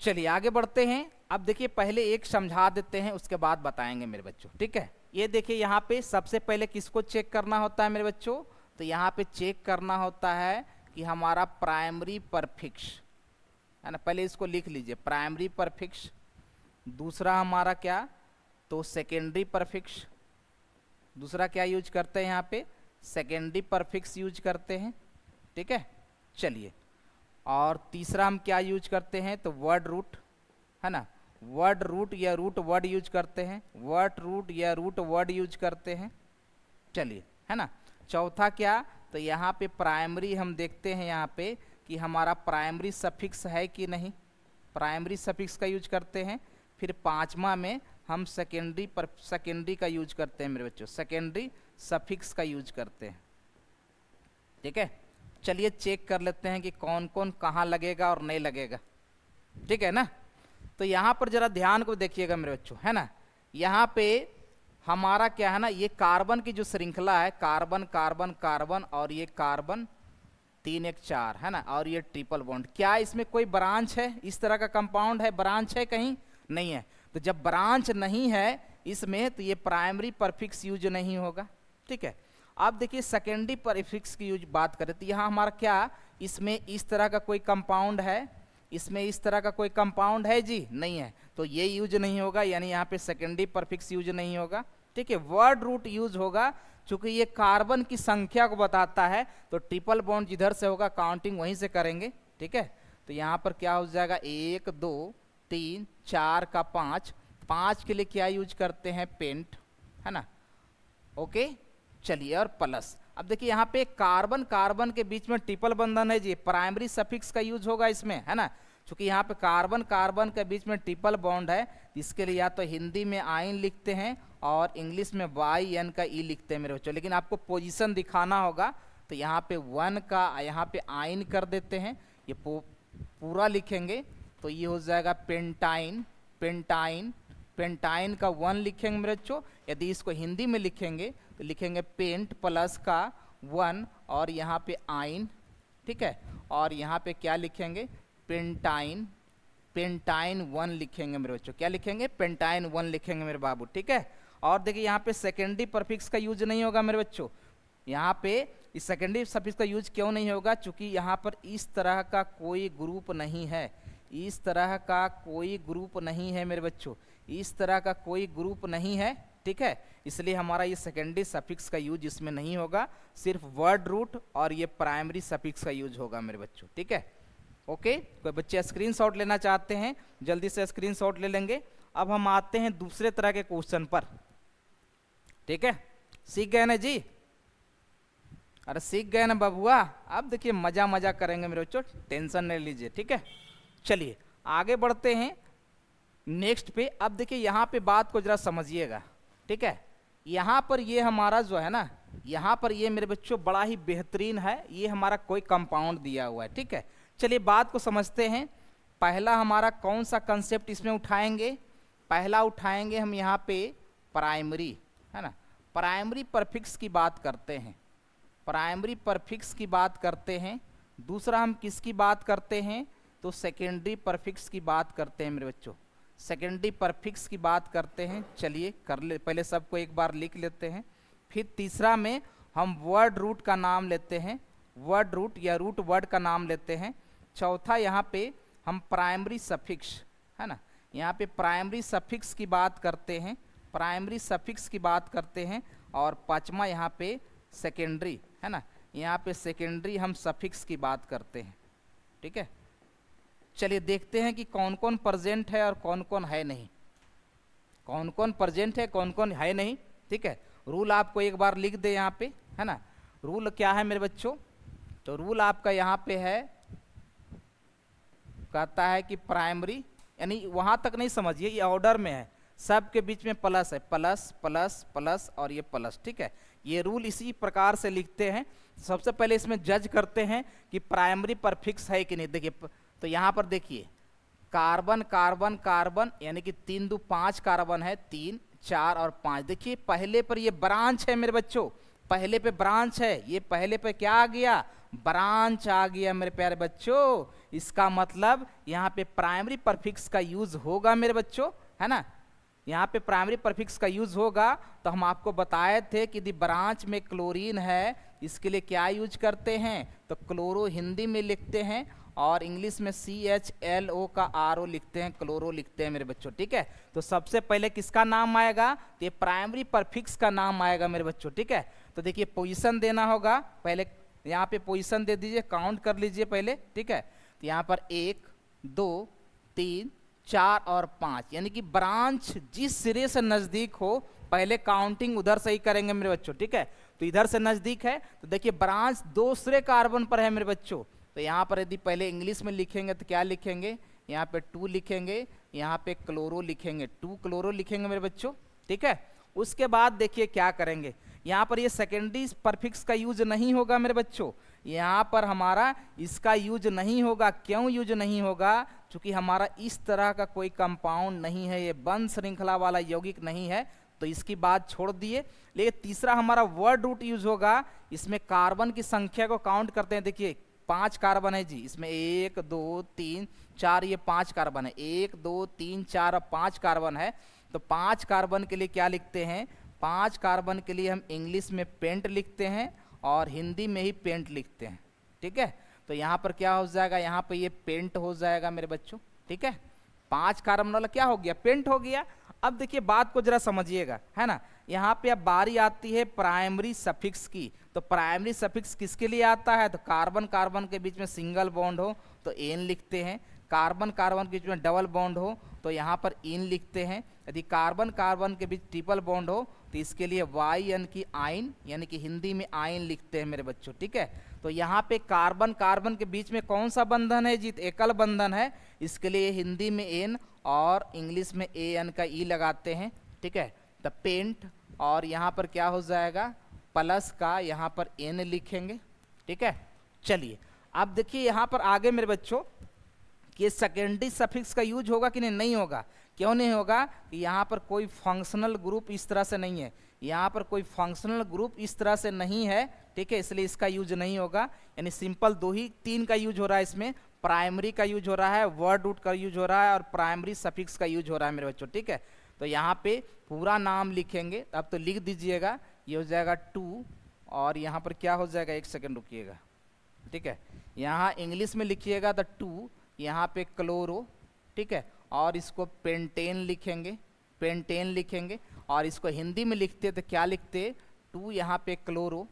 Speaker 1: चलिए आगे बढ़ते हैं अब देखिए पहले एक समझा देते हैं उसके बाद बताएंगे मेरे बच्चों ठीक है ये देखिए यहाँ पे सबसे पहले किसको चेक करना होता है मेरे बच्चों तो यहाँ पे चेक करना होता है कि हमारा प्राइमरी परफिक्स है ना पहले इसको लिख लीजिए प्राइमरी परफिक्स दूसरा हमारा क्या तो सेकेंडरी परफिक्स दूसरा क्या यूज करते हैं यहाँ पे सेकेंडरी परफिक्स यूज करते हैं ठीक है चलिए और तीसरा हम क्या यूज करते हैं तो वर्ड रूट है ना वर्ड रूट या रूट वर्ड यूज करते हैं वर्ड रूट या रूट वर्ड यूज करते हैं चलिए है ना चौथा क्या तो यहाँ पे प्राइमरी हम देखते हैं यहाँ पे कि हमारा प्राइमरी सफिक्स है कि नहीं प्राइमरी सफिक्स का यूज करते हैं फिर पाँचवा में हम सेकेंडरी पर सेकेंडरी का यूज करते हैं मेरे बच्चों सेकेंडरी सफिक्स का यूज करते हैं ठीक है चलिए चेक कर लेते हैं कि कौन कौन कहाँ लगेगा और नहीं लगेगा ठीक है ना तो यहाँ पर ज़रा ध्यान को देखिएगा मेरे बच्चों है ना यहाँ पे हमारा क्या है ना ये कार्बन की जो श्रृंखला है कार्बन कार्बन कार्बन और ये कार्बन तीन एक चार है ना और ये ट्रिपल बॉन्ड क्या इसमें कोई ब्रांच है इस तरह का कंपाउंड है ब्रांच है कहीं नहीं है तो जब ब्रांच नहीं है इसमें तो ये प्राइमरी परफिक्स यूज नहीं होगा ठीक है अब देखिए सेकेंडरी परिफिक्स की यूज बात करें तो यहाँ हमारा क्या इसमें इस तरह का कोई कंपाउंड है इसमें इस तरह का कोई कंपाउंड है जी नहीं है तो ये यूज नहीं होगा यानी यहाँ पे सेकेंडरी परफिक्स यूज नहीं होगा ठीक है वर्ड रूट यूज होगा चूंकि ये कार्बन की संख्या को बताता है तो ट्रिपल बॉन्ड जिधर से होगा काउंटिंग वहीं से करेंगे ठीक है तो यहाँ पर क्या हो जाएगा एक दो तीन चार का पाँच पाँच के लिए क्या यूज करते हैं पेंट है ना ओके चलिए और प्लस अब देखिए यहाँ पे कार्बन कार्बन के बीच में ट्रिपल बंधन है जी प्राइमरी सफिक्स का यूज होगा इसमें है ना चूंकि यहाँ पे कार्बन कार्बन के बीच में ट्रिपल बॉन्ड है इसके लिए या तो हिंदी में आइन लिखते हैं और इंग्लिश में वाई एन का ई लिखते हैं मेरे बच्चों लेकिन आपको पोजिशन दिखाना होगा तो यहाँ पे वन का यहाँ पे आइन कर देते हैं ये पूरा लिखेंगे तो ये हो जाएगा पेंटाइन पेंटाइन पेंटाइन का वन लिखेंगे मेरे बच्चों यदि इसको हिंदी में लिखेंगे तो लिखेंगे पेंट प्लस का वन और यहाँ पे आइन ठीक है और यहाँ पे क्या लिखेंगे पेंटाइन पेंटाइन वन लिखेंगे मेरे बच्चों क्या लिखेंगे पेंटाइन वन लिखेंगे मेरे बाबू ठीक है और देखिए यहाँ पे सेकेंडरी परफिक्स का यूज नहीं होगा मेरे बच्चों यहाँ पे इस सेकेंडरी सफिक्स का यूज क्यों नहीं होगा चूंकि यहाँ पर इस तरह का कोई ग्रुप नहीं है इस तरह का कोई ग्रुप नहीं है मेरे बच्चों इस तरह का कोई ग्रुप नहीं है ठीक है इसलिए हमारा ये सेकेंडरी सफिक्स का यूज इसमें नहीं होगा सिर्फ वर्ड रूट और ये प्राइमरी सफिक्स का यूज होगा मेरे बच्चों ठीक है ओके कोई बच्चे स्क्रीनशॉट लेना चाहते हैं जल्दी से स्क्रीनशॉट ले लेंगे अब हम आते हैं दूसरे तरह के क्वेश्चन पर ठीक है सीख गए ना जी अरे सीख गए ना बबुआ अब देखिए मज़ा मज़ा करेंगे मेरे बच्चों टेंशन नहीं लीजिए ठीक है चलिए आगे बढ़ते हैं नेक्स्ट पे अब देखिए यहाँ पे बात को ज़रा समझिएगा ठीक है यहाँ पर ये हमारा जो है ना यहाँ पर ये मेरे बच्चों बड़ा ही बेहतरीन है ये हमारा कोई कंपाउंड दिया हुआ है ठीक है चलिए बात को समझते हैं पहला हमारा कौन सा कंसेप्ट इसमें उठाएंगे पहला उठाएंगे हम यहाँ पे प्राइमरी है ना प्राइमरी परफिक्स की बात करते हैं प्राइमरी परफिक्स की बात करते हैं दूसरा हम किसकी बात करते हैं तो सेकेंडरी परफिक्स की बात करते हैं मेरे बच्चों सेकेंडरी परफिक्स की बात करते हैं चलिए कर ले पहले सबको एक बार लिख लेते हैं फिर तीसरा में हम वर्ड रूट का नाम लेते हैं वर्ड रूट या रूट वर्ड का नाम लेते हैं चौथा यहाँ पे हम प्राइमरी सफिक्स है ना यहाँ पे प्राइमरी सफिक्स की बात करते हैं प्राइमरी सफिक्स की बात करते हैं और पाँचवा यहाँ पे सेकेंडरी है ना यहाँ पे सेकेंडरी हम सफिक्स की बात करते हैं ठीक है चलिए देखते हैं कि कौन कौन प्रजेंट है और कौन कौन है नहीं कौन कौन प्रजेंट है कौन कौन है नहीं ठीक है रूल आपको एक बार लिख दे यहाँ पे है ना रूल क्या है मेरे बच्चों तो रूल आपका यहाँ पे है कहता है कि प्राइमरी यानी वहाँ तक नहीं समझिए ये ऑर्डर में है सब के बीच में प्लस है प्लस प्लस प्लस और ये प्लस ठीक है ये रूल इसी प्रकार से लिखते हैं सबसे पहले इसमें जज करते हैं कि प्राइमरी पर फिक्स है कि नहीं देखिए तो यहाँ पर देखिए कार्बन कार्बन कार्बन यानी कि तीन दो पाँच कार्बन है तीन चार और पाँच देखिए पहले पर ये ब्रांच है मेरे बच्चों पहले पे ब्रांच है ये पहले पे क्या आ गया ब्रांच आ गया मेरे प्यारे बच्चों इसका मतलब यहाँ पे प्राइमरी परफिक्स का यूज होगा मेरे बच्चों है ना यहाँ पे प्राइमरी परफिक्स का यूज होगा तो हम आपको बताए थे कि यदि ब्रांच में क्लोरीन है इसके लिए क्या यूज करते हैं तो क्लोरो हिंदी में लिखते हैं और इंग्लिश में सी एच एल ओ का आर ओ लिखते हैं क्लोरो लिखते हैं मेरे बच्चों ठीक है तो सबसे पहले किसका नाम आएगा तो ये प्राइमरी परफिक्स का नाम आएगा मेरे बच्चों ठीक है तो देखिए पोजिशन देना होगा पहले यहाँ पे पोजिशन दे दीजिए काउंट कर लीजिए पहले ठीक है तो यहाँ पर एक दो तीन चार और पाँच यानी कि ब्रांच जिस सिरे से नज़दीक हो पहले काउंटिंग उधर से ही करेंगे मेरे बच्चों ठीक है तो इधर से नज़दीक है तो देखिए ब्रांच दूसरे कार्बन पर है मेरे बच्चों तो यहाँ पर यदि पहले इंग्लिश में लिखेंगे तो क्या लिखेंगे यहाँ पे टू लिखेंगे यहाँ पे क्लोरो लिखेंगे टू क्लोरो लिखेंगे मेरे बच्चों ठीक है उसके बाद देखिए क्या करेंगे यहाँ पर ये सेकेंडरी परफिक्स का यूज नहीं होगा मेरे बच्चों यहाँ पर हमारा इसका यूज नहीं होगा क्यों यूज नहीं होगा क्योंकि हमारा इस तरह का कोई कंपाउंड नहीं है ये बन श्रृंखला वाला यौगिक नहीं है तो इसकी बात छोड़ दिए लेकिन तीसरा हमारा वर्ड रूट यूज होगा इसमें कार्बन की संख्या को काउंट करते हैं देखिए पांच कार्बन है जी इसमें एक दो तीन चार ये पांच कार्बन है एक दो तीन चार पांच कार्बन है तो पांच कार्बन के लिए क्या लिखते हैं पांच कार्बन के लिए हम इंग्लिश में पेंट लिखते हैं और हिंदी में ही पेंट लिखते हैं ठीक है तो यहाँ पर क्या हो जाएगा यहाँ पर ये पेंट हो जाएगा मेरे बच्चों ठीक है पांच कार्बन वाला क्या हो गया पेंट हो गया अब देखिए बात को जरा समझिएगा है ना यहाँ पे अब बारी आती है प्राइमरी सफिक्स की तो प्राइमरी सफिक्स किसके लिए आता है तो कार्बन कार्बन के बीच में सिंगल बॉन्ड हो तो एन लिखते हैं कार्बन कार्बन के बीच में डबल बॉन्ड हो तो यहाँ पर इन लिखते हैं यदि कार्बन कार्बन के बीच ट्रिपल बॉन्ड हो तो इसके लिए वाई एन की आइन यानी कि हिंदी में आइन लिखते हैं मेरे बच्चों ठीक है तो यहाँ पे कार्बन कार्बन के बीच में कौन सा बंधन है जीत तो एकल बंधन है इसके लिए हिंदी में एन और इंग्लिश में ए एन का ई लगाते हैं ठीक है द पेंट और यहाँ पर क्या हो जाएगा प्लस का यहाँ पर एन लिखेंगे ठीक है चलिए अब देखिए यहाँ पर आगे मेरे बच्चों कि सेकेंडरी सफिक्स का यूज होगा कि नहीं नहीं होगा क्यों नहीं होगा कि यहाँ पर कोई फंक्शनल ग्रुप इस तरह से नहीं है यहाँ पर कोई फंक्शनल ग्रुप इस तरह से नहीं है ठीक है इसलिए इसका यूज नहीं होगा यानी सिंपल दो ही तीन का यूज हो रहा है इसमें प्राइमरी का यूज हो रहा है वर्ड रूट का यूज हो रहा है और प्राइमरी सफिक्स का यूज हो रहा है मेरे बच्चों ठीक है तो यहाँ पे पूरा नाम लिखेंगे अब तो लिख दीजिएगा ये हो जाएगा टू और यहाँ पर क्या हो जाएगा एक सेकेंड रुकिएगा ठीक है यहाँ इंग्लिश में लिखिएगा द टू यहाँ पे क्लोरो ठीक है और इसको पेंटेन लिखेंगे पेंटेन लिखेंगे और इसको हिंदी में लिखते तो क्या लिखते टू यहाँ पे क्लोरो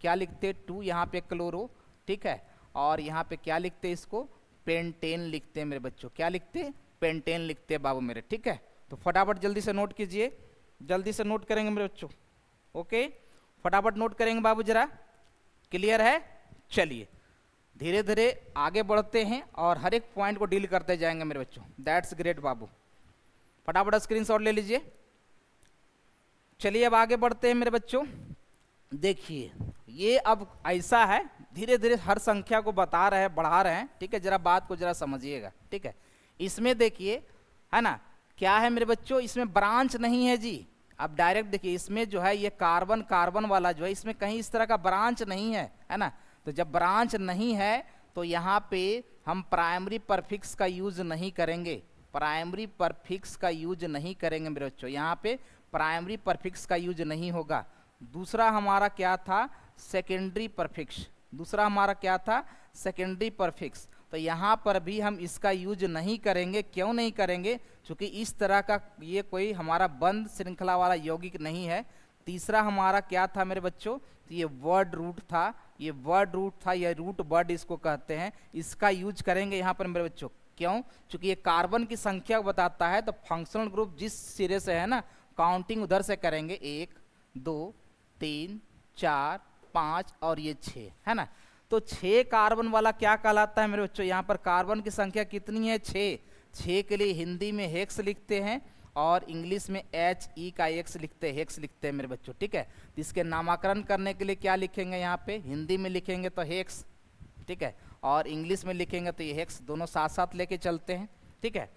Speaker 1: क्या लिखते टू यहाँ पे क्लोरो ठीक है और यहाँ पे क्या लिखते इसको पेंटेन लिखते मेरे बच्चों क्या लिखते पेंटेन लिखते बाबू मेरे ठीक है तो फटाफट जल्दी से नोट कीजिए जल्दी से नोट करेंगे मेरे बच्चों ओके फटाफट नोट करेंगे बाबू जरा क्लियर है चलिए धीरे धीरे आगे बढ़ते हैं और हर एक पॉइंट को डील करते जाएंगे मेरे बच्चों दैट्स ग्रेट बाबू फटाफट शॉट ले लीजिए चलिए अब आगे बढ़ते हैं मेरे बच्चों देखिए ये अब ऐसा है धीरे धीरे हर संख्या को बता रहे हैं बढ़ा रहे हैं ठीक है जरा बात को जरा समझिएगा ठीक है इसमें देखिए है ना क्या है मेरे बच्चों इसमें ब्रांच नहीं है जी आप डायरेक्ट देखिए इसमें जो है ये कार्बन कार्बन वाला जो है इसमें कहीं इस तरह का ब्रांच नहीं है है ना तो जब ब्रांच नहीं है तो यहाँ पे हम प्राइमरी परफिक्स का यूज नहीं करेंगे प्राइमरी परफिक्स का यूज नहीं करेंगे मेरे बच्चों यहाँ पे प्राइमरी परफिक्स का यूज नहीं होगा दूसरा हमारा क्या था सेकेंडरी परफिक्स दूसरा हमारा क्या था सेकेंडरी परफिक्स तो यहाँ पर भी हम इसका यूज नहीं करेंगे क्यों नहीं करेंगे चूँकि इस तरह का ये कोई हमारा बंद श्रृंखला वाला यौगिक नहीं है तीसरा हमारा क्या था मेरे बच्चों तो ये वर्ड रूट था ये वर्ड रूट था या रूट वर्ड इसको कहते हैं इसका यूज करेंगे यहाँ पर मेरे बच्चों क्यों चूँकि ये कार्बन की संख्या बताता है तो फंक्शनल ग्रुप जिस सिरे से है ना काउंटिंग उधर से करेंगे एक दो तीन चार पाँच और ये छः है ना तो छः कार्बन वाला क्या कहलाता है मेरे बच्चों यहाँ पर कार्बन की संख्या कितनी है छः छः के लिए हिंदी में हेक्स लिखते हैं और इंग्लिश में एच ई e का एक्स लिखते हेक्स लिखते हैं मेरे बच्चों ठीक है तो इसके नामाकरण करने के लिए क्या लिखेंगे यहाँ पे हिंदी में लिखेंगे तो हेक्स ठीक है और इंग्लिश में लिखेंगे तो ये हेक्स दोनों साथ साथ लेके चलते हैं ठीक है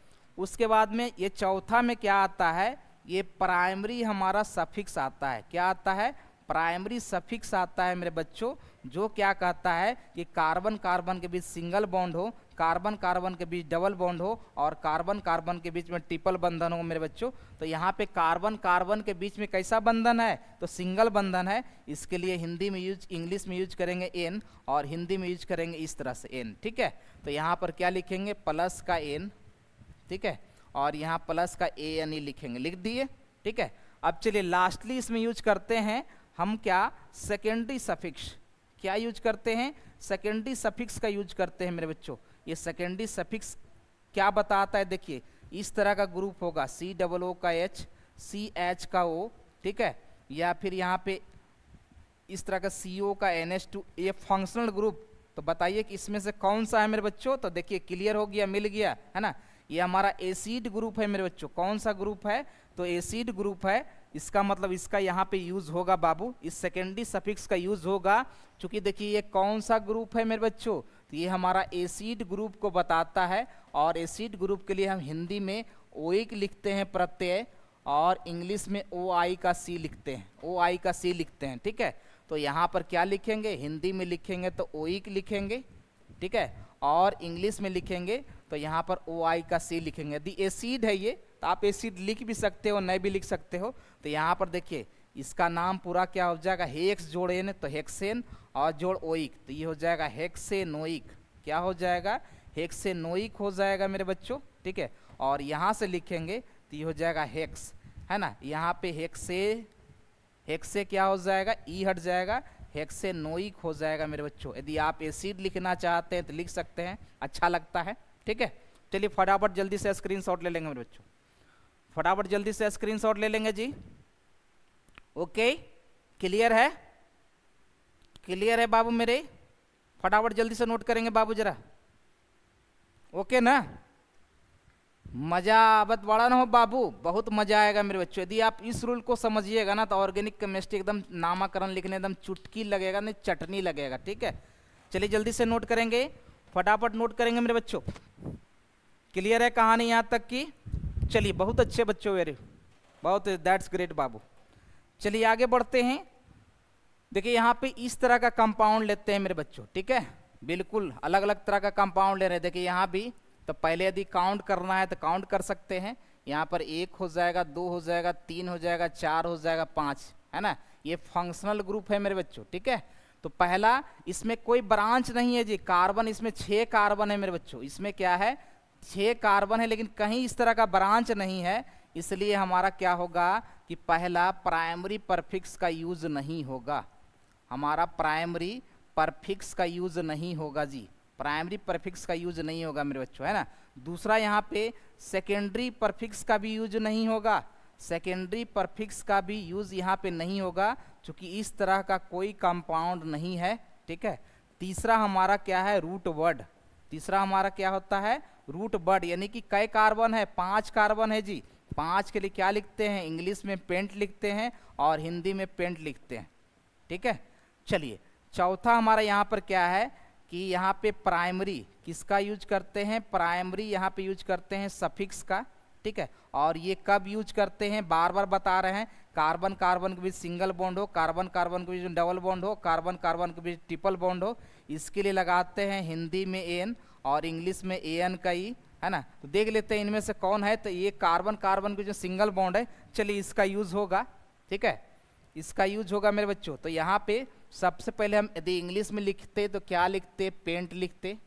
Speaker 1: उसके बाद में ये चौथा में क्या आता है ये प्राइमरी हमारा सफिक्स आता है क्या आता है प्राइमरी सफिक्स आता है मेरे बच्चों जो क्या कहता है कि कार्बन कार्बन के बीच सिंगल बॉन्ड हो कार्बन कार्बन के बीच डबल बॉन्ड हो और कार्बन कार्बन के बीच में ट्रिपल बंधन हो मेरे बच्चों तो यहाँ पे कार्बन कार्बन के बीच में कैसा बंधन है तो सिंगल बंधन है इसके लिए हिंदी में यूज इंग्लिश में यूज करेंगे एन और हिंदी में यूज करेंगे इस तरह से एन ठीक है तो यहाँ पर क्या लिखेंगे प्लस का एन ठीक है और यहाँ प्लस का ए एन ई लिखेंगे लिख दिए ठीक है अब चलिए लास्टली इसमें यूज करते हैं हम क्या सेकेंडरी सफिक्स क्या यूज करते हैं सेकेंडरी सफिक्स का यूज करते हैं मेरे बच्चों ये सेकेंडरी सफिक्स क्या बताता है देखिए इस तरह का ग्रुप होगा सी डबल ओ का एच सी एच का ओ ठीक है या फिर यहाँ पे इस तरह का सी ओ का एन एच टू ये फंक्शनल ग्रुप तो बताइए कि इसमें से कौन सा है मेरे बच्चों तो देखिए क्लियर हो गया मिल गया है ना ये हमारा एसिड ग्रुप है मेरे बच्चों कौन सा ग्रुप है तो एसिड ग्रुप है इसका मतलब इसका यहाँ पे यूज होगा बाबू इस सेकेंडरी सफिक्स का यूज होगा चूंकि देखिए ये कौन सा ग्रुप है मेरे बच्चों तो ये हमारा एसिड ग्रुप को बताता है और एसिड ग्रुप के लिए हम हिंदी में ओइक लिखते हैं प्रत्यय और इंग्लिश में ओ आई का सी लिखते हैं ओ आई का सी लिखते हैं ठीक है तो यहाँ पर क्या लिखेंगे हिंदी में लिखेंगे तो ओइक लिखेंगे ठीक है और इंग्लिश में लिखेंगे तो यहाँ पर ओ आई का सी लिखेंगे दी एसिड है ये तो आप एसिड लिख भी सकते हो नहीं भी लिख सकते हो तो यहाँ पर देखिए इसका नाम पूरा क्या हो जाएगा हेक्स जोड़ एन तो हेक्सेन और जोड़ ओइक तो ये हो जाएगा हेक्सेनोइक क्या हो जाएगा हेक्सेनोइक हो जाएगा मेरे बच्चों ठीक है और यहाँ से लिखेंगे तो ये हो जाएगा हेक्स है ना यहाँ पे हेक्से हेक्से क्या हो जाएगा ई हट जाएगा हेक्सेनोइक हो जाएगा मेरे बच्चों यदि आप एसिड लिखना चाहते हैं तो लिख सकते हैं अच्छा लगता है ठीक है चलिए फटाफट जल्दी से स्क्रीन ले लेंगे मेरे बच्चों फटाफट जल्दी से स्क्रीन ले लेंगे जी ओके क्लियर है क्लियर है बाबू मेरे फटाफट जल्दी से नोट करेंगे बाबू जरा ओके ना मज़ा आवत बड़ा ना हो बाबू बहुत मज़ा आएगा मेरे बच्चों यदि आप इस रूल को समझिएगा ना तो ऑर्गेनिक केमिस्ट्री एकदम नामाकरण लिखने एकदम चुटकी लगेगा नहीं चटनी लगेगा ठीक है चलिए जल्दी से नोट करेंगे फटाफट नोट करेंगे मेरे बच्चों क्लियर है कहानी यहाँ तक की चलिए बहुत अच्छे बच्चों मेरे बहुत दैट्स ग्रेट बाबू चलिए आगे बढ़ते हैं देखिए यहाँ पे इस तरह का कंपाउंड लेते हैं मेरे बच्चों ठीक है बिल्कुल अलग अलग तरह का कंपाउंड ले रहे हैं देखिए यहाँ भी तो पहले यदि काउंट करना है तो काउंट कर सकते हैं यहाँ पर एक हो जाएगा दो हो जाएगा तीन हो जाएगा चार हो जाएगा पाँच है ना ये फंक्शनल ग्रुप है मेरे बच्चों ठीक है तो पहला इसमें कोई ब्रांच नहीं है जी कार्बन इसमें छः कार्बन है मेरे बच्चों इसमें क्या है छः कार्बन है लेकिन कहीं इस तरह का ब्रांच नहीं है इसलिए हमारा क्या होगा कि पहला प्राइमरी परफिक्स का यूज़ नहीं होगा हमारा प्राइमरी परफिक्स का यूज़ नहीं होगा जी प्राइमरी परफिक्स का यूज नहीं होगा मेरे बच्चों है ना दूसरा यहाँ पे सेकेंडरी परफिक्स का भी यूज नहीं होगा सेकेंडरी परफिक्स का भी यूज यहाँ पे नहीं होगा क्योंकि इस तरह का कोई कंपाउंड नहीं है ठीक है तीसरा हमारा क्या है रूट वर्ड तीसरा हमारा क्या होता है रूट वर्ड यानी कि कई कार्बन है पांच कार्बन है जी पाँच के लिए क्या लिखते हैं इंग्लिश में पेंट लिखते हैं और हिंदी में पेंट लिखते हैं ठीक है चलिए चौथा हमारा यहाँ पर क्या है कि यहाँ पे प्राइमरी किसका यूज करते हैं प्राइमरी यहाँ पे यूज करते हैं सफिक्स का ठीक है और ये कब यूज करते हैं बार बार बता रहे हैं कार्बन कार्बन के बीच सिंगल बॉन्ड हो कार्बन कार्बन के बीच डबल बॉन्ड हो कार्बन कार्बन के बीच ट्रिपल बॉन्ड हो इसके लिए लगाते हैं हिंदी में एन और इंग्लिश में ए एन का ई है ना तो देख लेते हैं इनमें से कौन है तो ये कार्बन कार्बन की जो सिंगल बॉन्ड है चलिए इसका यूज़ होगा ठीक है इसका यूज होगा मेरे बच्चों तो यहाँ पे सबसे पहले हम यदि इंग्लिश में लिखते तो क्या लिखते पेंट लिखते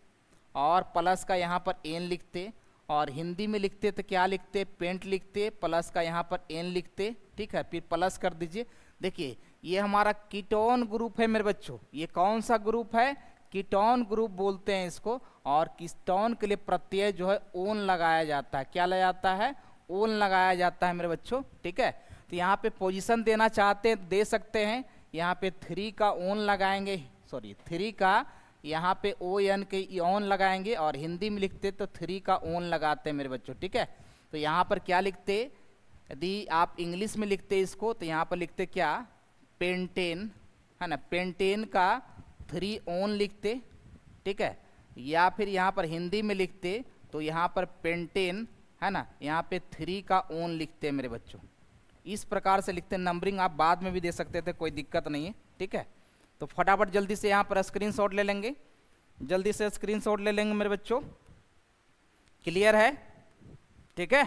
Speaker 1: और प्लस का यहाँ पर एन लिखते और हिंदी में लिखते तो क्या लिखते पेंट लिखते प्लस का यहाँ पर एन लिखते ठीक है फिर प्लस कर दीजिए देखिए ये हमारा कीटोन ग्रुप है मेरे बच्चों ये कौन सा ग्रुप है कीटोन ग्रुप बोलते हैं इसको और किस्टोन के लिए प्रत्यय जो है ओन लगाया जाता है क्या लगाया जाता है ओन लगाया जाता है मेरे बच्चों ठीक है तो यहाँ पे पोजीशन देना चाहते हैं दे सकते हैं यहाँ पे थ्री का ओन लगाएंगे सॉरी थ्री का यहाँ पे ओ एन के ओन लगाएंगे और हिंदी में लिखते तो थ्री का ओन लगाते हैं मेरे बच्चों ठीक है तो यहाँ पर क्या लिखते यदि आप इंग्लिश में लिखते इसको तो यहाँ पर लिखते क्या पेंटेन है ना पेंटेन का थ्री ओन लिखते ठीक है या फिर यहाँ पर हिंदी में लिखते तो यहाँ पर पेंटेन है ना यहाँ पे थ्री का ओन लिखते हैं मेरे बच्चों इस प्रकार से लिखते नंबरिंग आप बाद में भी दे सकते थे कोई दिक्कत नहीं है ठीक है तो फटाफट जल्दी से यहाँ पर स्क्रीनशॉट ले लेंगे जल्दी से स्क्रीनशॉट ले लेंगे मेरे बच्चों क्लियर है ठीक है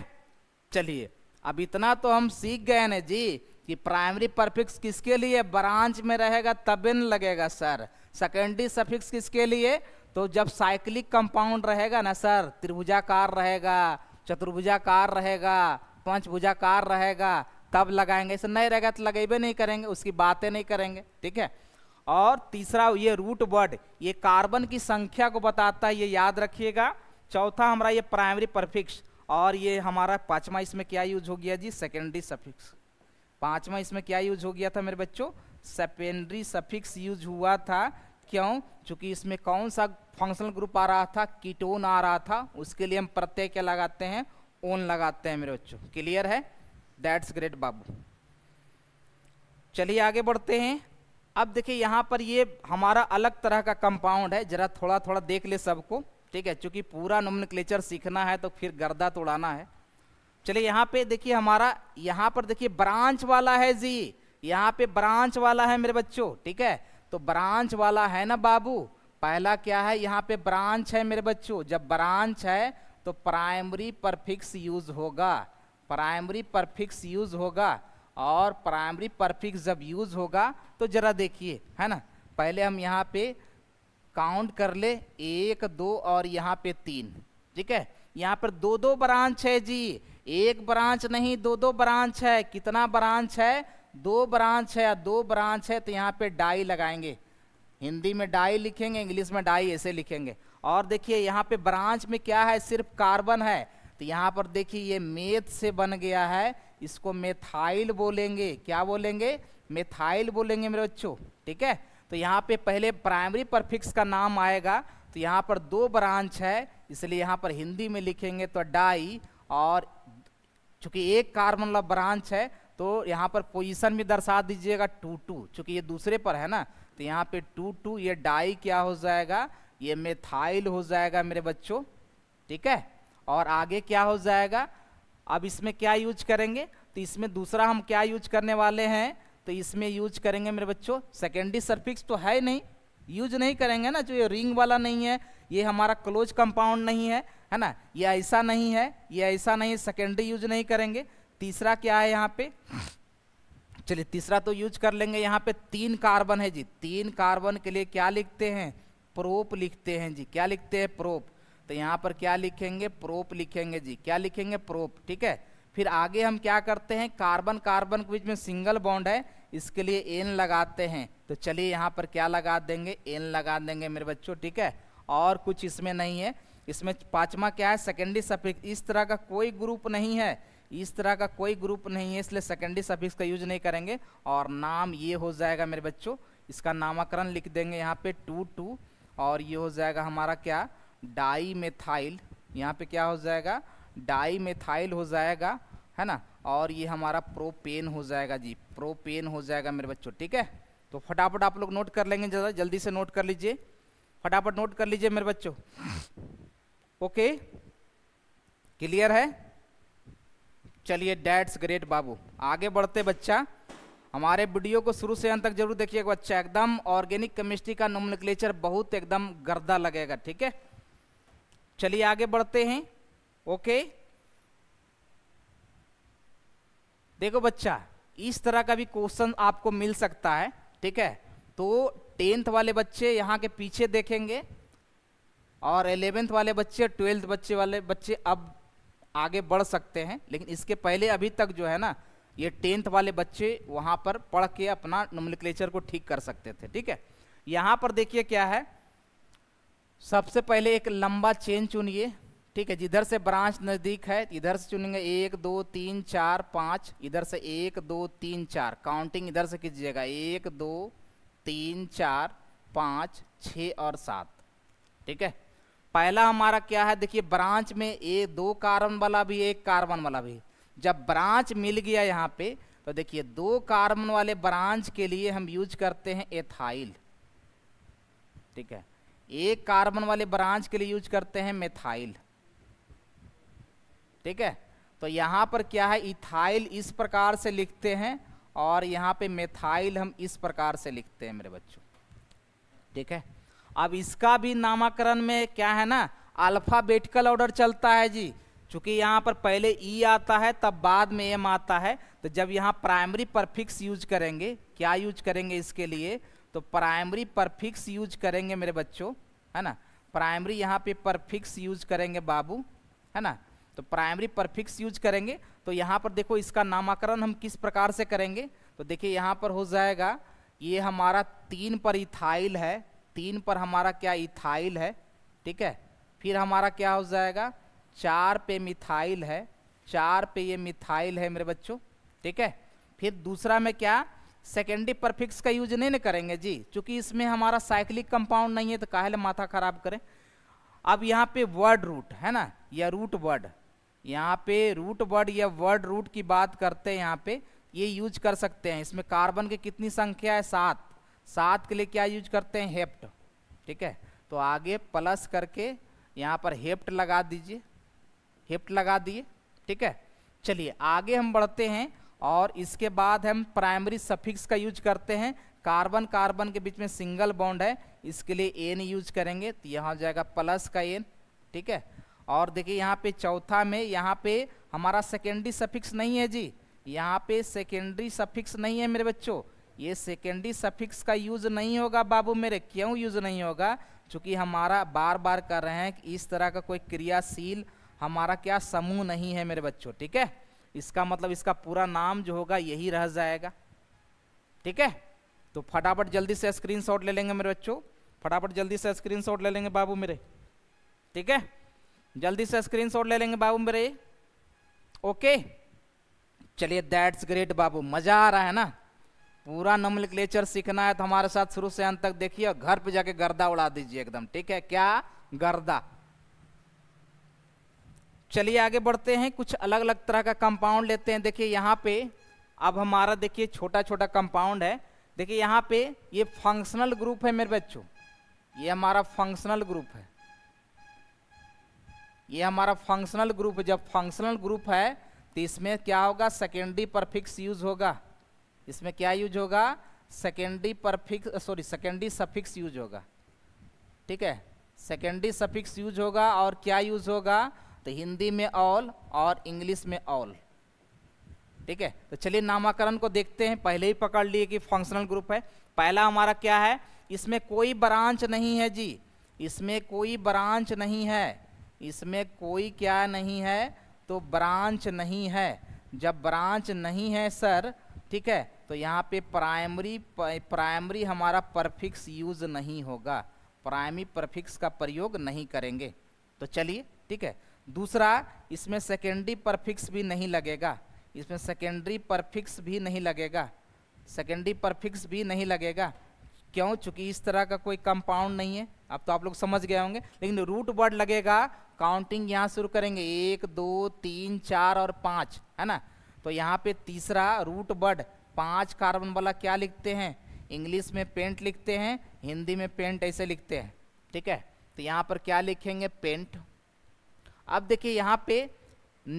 Speaker 1: चलिए अब इतना तो हम सीख गए ना जी कि प्राइमरी परफिक्स किसके लिए ब्रांच में रहेगा तबिन लगेगा सर सेकेंडरी सफिक्स किसके लिए तो जब साइक्लिक कंपाउंड रहेगा ना सर त्रिभुजाकार रहेगा चतुर्भुजाकार रहेगा पंचभुजाकार रहेगा तब लगाएंगे ऐसे नहीं रहेगा तो लगेबे नहीं करेंगे उसकी बातें नहीं करेंगे ठीक है और तीसरा ये रूट वर्ड ये कार्बन की संख्या को बताता है ये याद रखिएगा चौथा हमारा ये प्राइमरी परफिक्स और ये हमारा पाँचवा इसमें क्या यूज हो गया जी सेकेंडरी सफिक्स पाँचवा इसमें क्या यूज हो गया था मेरे बच्चों सेकेंडरी सफिक्स यूज हुआ था क्यों चूंकि इसमें कौन सा फंक्शनल ग्रुप आ रहा था कीटोन आ रहा था उसके लिए हम प्रत्यय क्या लगाते हैं ओन लगाते हैं मेरे बच्चों क्लियर है दैट्स ग्रेट बाबू चलिए आगे बढ़ते हैं अब देखिए यहाँ पर ये हमारा अलग तरह का कंपाउंड है जरा थोड़ा थोड़ा देख ले सबको ठीक है चूंकि पूरा नोमन सीखना है तो फिर गर्दा तोड़ाना है चलिए यहाँ पे देखिए हमारा यहाँ पर देखिए ब्रांच वाला है जी यहाँ पे ब्रांच वाला है मेरे बच्चों ठीक है तो ब्रांच वाला है ना बाबू पहला क्या है यहाँ पे ब्रांच है मेरे बच्चों जब ब्रांच है तो प्राइमरी परफिक्स यूज होगा प्राइमरी परफिक्स यूज होगा और प्राइमरी परफिक्स जब यूज होगा तो जरा देखिए है ना पहले हम यहाँ पे काउंट कर ले एक दो और यहाँ पे तीन ठीक है यहाँ पर दो दो ब्रांच है जी एक ब्रांच नहीं दो दो ब्रांच है कितना ब्रांच है दो ब्रांच है या दो ब्रांच है तो यहाँ पे डाई लगाएंगे हिंदी में डाई लिखेंगे इंग्लिश में डाई ऐसे लिखेंगे और देखिए यहाँ पे ब्रांच में क्या है सिर्फ कार्बन है तो यहाँ पर देखिए ये मेथ से बन गया है इसको मेथाइल बोलेंगे क्या बोलेंगे मेथाइल बोलेंगे मेरे बच्चों ठीक है तो यहाँ पे पहले प्राइमरी परफिक्स का नाम आएगा तो यहाँ पर दो ब्रांच है इसलिए यहाँ पर हिंदी में लिखेंगे तो डाई और चूंकि एक कार्बन वाला ब्रांच है तो यहाँ पर पोजीशन भी दर्शा दीजिएगा टू टू चूँकि ये दूसरे पर है ना तो यहाँ पे टू टू ये डाई क्या हो जाएगा ये मेथाइल हो जाएगा मेरे बच्चों ठीक है और आगे क्या हो जाएगा अब इसमें क्या यूज करेंगे तो इसमें दूसरा हम क्या यूज करने वाले हैं तो इसमें यूज करेंगे मेरे बच्चों सेकेंडरी सर्फिक्स तो है नहीं यूज नहीं करेंगे ना जो ये रिंग वाला नहीं है ये हमारा क्लोज कंपाउंड नहीं है है ना ये ऐसा नहीं है ये ऐसा नहीं है सेकेंडरी यूज नहीं करेंगे तीसरा क्या है यहाँ पे चलिए तीसरा तो यूज कर लेंगे यहाँ पे तीन कार्बन है जी तीन कार्बन के लिए क्या लिखते हैं प्रोप लिखते हैं जी क्या लिखते हैं प्रोप तो यहाँ पर क्या लिखेंगे प्रोप लिखेंगे जी क्या लिखेंगे प्रोप ठीक है फिर आगे हम क्या करते हैं कार्बन कार्बन के बीच में सिंगल बॉन्ड है इसके लिए एन लगाते हैं तो चलिए यहाँ पर क्या लगा देंगे एन लगा देंगे मेरे बच्चों ठीक है और कुछ इसमें नहीं है इसमें पाँचवा क्या है सेकेंडरी सफिक्स इस तरह का कोई ग्रुप नहीं है इस तरह का कोई ग्रुप नहीं है इसलिए सेकेंडरी सफिक्स का यूज नहीं करेंगे और नाम ये हो जाएगा मेरे बच्चों इसका नामाकरण लिख देंगे यहाँ पे टू टू और ये हो जाएगा हमारा क्या डाई मेथाइल यहाँ पे क्या हो जाएगा डाई मेथाइल हो जाएगा है ना और ये हमारा प्रोपेन हो जाएगा जी प्रोपेन हो जाएगा मेरे बच्चों ठीक है तो फटाफट आप लोग नोट कर लेंगे ज़रा जल्दी से नोट कर लीजिए फटाफट नोट कर लीजिए मेरे बच्चों ओके क्लियर है चलिए डैट्स ग्रेट बाबू आगे बढ़ते बच्चा हमारे वीडियो को शुरू से अंत तक जरूर देखिएगा बच्चा एकदम ऑर्गेनिक केमिस्ट्री का नोमलिक्लेचर बहुत एकदम गर्दा लगेगा ठीक है चलिए आगे बढ़ते हैं ओके देखो बच्चा इस तरह का भी क्वेश्चन आपको मिल सकता है ठीक है तो टेंथ वाले बच्चे यहाँ के पीछे देखेंगे और एलेवेंथ वाले बच्चे ट्वेल्थ बच्चे वाले बच्चे अब आगे बढ़ सकते हैं लेकिन इसके पहले अभी तक जो है ना ये टेंथ वाले बच्चे वहाँ पर पढ़ के अपना नोमिक्लेचर को ठीक कर सकते थे ठीक है यहाँ पर देखिए क्या है सबसे पहले एक लंबा चेन चुनिए ठीक है जिधर से ब्रांच नज़दीक है इधर से चुनेंगे एक दो तीन चार पाँच इधर से एक दो तीन चार काउंटिंग इधर से कीजिएगा एक दो तीन चार पाँच छ और सात ठीक है पहला हमारा क्या है देखिए ब्रांच में ए दो कार्बन वाला भी एक कार्बन वाला भी जब ब्रांच मिल गया यहाँ पे तो देखिए दो कार्बन वाले ब्रांच के लिए हम यूज करते हैं एथाइल ठीक है एक कार्बन वाले ब्रांच के लिए यूज करते हैं मेथाइल ठीक है तो यहाँ पर क्या है इथाइल इस प्रकार से लिखते हैं और यहाँ पे मेथाइल हम इस प्रकार से लिखते हैं मेरे बच्चों ठीक है अब इसका भी नामाकरण में क्या है ना अल्फ़ाबेटिकल ऑर्डर चलता है जी चूंकि यहाँ पर पहले ई e आता है तब बाद में एम आता है तो जब यहाँ प्राइमरी परफिक्स यूज करेंगे क्या यूज करेंगे इसके लिए तो प्राइमरी परफिक्स यूज करेंगे मेरे बच्चों है ना प्राइमरी यहाँ पे परफिक्स यूज करेंगे बाबू है ना तो प्राइमरी परफिक्स यूज करेंगे तो यहाँ पर देखो इसका नामाकरण हम किस प्रकार से करेंगे तो देखिए यहाँ पर हो जाएगा ये हमारा तीन पर इथाइल है तीन पर हमारा क्या इथाइल है ठीक है फिर हमारा क्या हो जाएगा चार पे मिथाइल है चार पे ये मिथाइल है मेरे बच्चों ठीक है फिर दूसरा में क्या सेकेंडरी परफिक्स का यूज नहीं ना करेंगे जी क्योंकि इसमें हमारा साइक्लिक कंपाउंड नहीं है तो काहे माथा खराब करें अब यहाँ पे वर्ड रूट है ना या रूट वर्ड यहाँ पे रूट वर्ड या वर्ड रूट की बात करते हैं यहाँ पे ये यूज कर सकते हैं इसमें कार्बन की कितनी संख्या है सात सात के लिए क्या यूज करते हैं हेप्ट ठीक है तो आगे प्लस करके यहाँ पर हेप्ट लगा दीजिए हेप्ट लगा दिए ठीक है चलिए आगे हम बढ़ते हैं और इसके बाद हम प्राइमरी सफिक्स का यूज करते हैं कार्बन कार्बन के बीच में सिंगल बॉन्ड है इसके लिए एन यूज करेंगे तो यहाँ हो जाएगा प्लस का एन ठीक है और देखिए यहाँ पे चौथा में यहाँ पे हमारा सेकेंडरी सफिक्स नहीं है जी यहाँ पे सेकेंडरी सफिक्स नहीं है मेरे बच्चों ये सेकेंडरी सफिक्स का यूज नहीं होगा बाबू मेरे क्यों यूज नहीं होगा क्योंकि हमारा बार बार कर रहे हैं कि इस तरह का कोई क्रियाशील हमारा क्या समूह नहीं है मेरे बच्चों ठीक है इसका मतलब इसका पूरा नाम जो होगा यही रह जाएगा ठीक है तो फटाफट जल्दी से स्क्रीनशॉट ले लेंगे मेरे बच्चों फटाफट जल्दी से शॉट ले लेंगे बाबू मेरे ठीक है जल्दी से शॉट ले लेंगे बाबू मेरे ओके चलिए दैट्स ग्रेट बाबू मज़ा आ रहा है ना पूरा नम्लिक्लेचर सीखना है तो हमारे साथ शुरू से अंत तक देखिए घर पे जाके गर्दा उड़ा दीजिए एकदम ठीक है क्या गर्दा चलिए आगे बढ़ते हैं कुछ अलग अलग तरह का कंपाउंड लेते हैं देखिए यहाँ पे अब हमारा देखिए छोटा छोटा कंपाउंड है देखिए यहाँ पे ये फंक्शनल ग्रुप है मेरे बच्चों ये हमारा फंक्शनल ग्रुप है ये हमारा फंक्शनल ग्रुप जब फंक्शनल ग्रुप है तो इसमें क्या होगा सेकेंडरी परफिक्स यूज होगा इसमें क्या यूज होगा secondary prefix sorry secondary suffix use होगा ठीक है सेकेंडरी सफिक्स यूज होगा और क्या यूज होगा तो हिंदी में ऑल और इंग्लिश में ऑल ठीक है तो चलिए नामाकरण को देखते हैं पहले ही पकड़ लिए कि फंक्शनल ग्रुप है पहला हमारा क्या है इसमें कोई ब्रांच नहीं है जी इसमें कोई ब्रांच नहीं है इसमें कोई क्या नहीं है तो ब्रांच नहीं है जब ब्रांच नहीं है सर ठीक है तो यहाँ पे प्राइमरी प्राइमरी हमारा परफिक्स यूज़ नहीं होगा प्राइमरी परफिक्स का प्रयोग नहीं करेंगे तो चलिए ठीक है दूसरा इसमें सेकेंडरी परफिक्स भी नहीं लगेगा इसमें सेकेंडरी परफिक्स भी नहीं लगेगा सेकेंडरी परफिक्स भी नहीं लगेगा क्यों चूंकि इस तरह का कोई कंपाउंड नहीं है अब तो आप लोग समझ गए होंगे लेकिन रूट वर्ड लगेगा काउंटिंग यहाँ शुरू करेंगे एक दो तीन चार और पाँच है ना तो यहाँ पे तीसरा रूट वर्ड पांच कार्बन वाला क्या लिखते हैं इंग्लिश में पेंट लिखते हैं हिंदी में पेंट ऐसे लिखते हैं ठीक है तो यहाँ पर क्या लिखेंगे पेंट अब देखिए यहाँ पे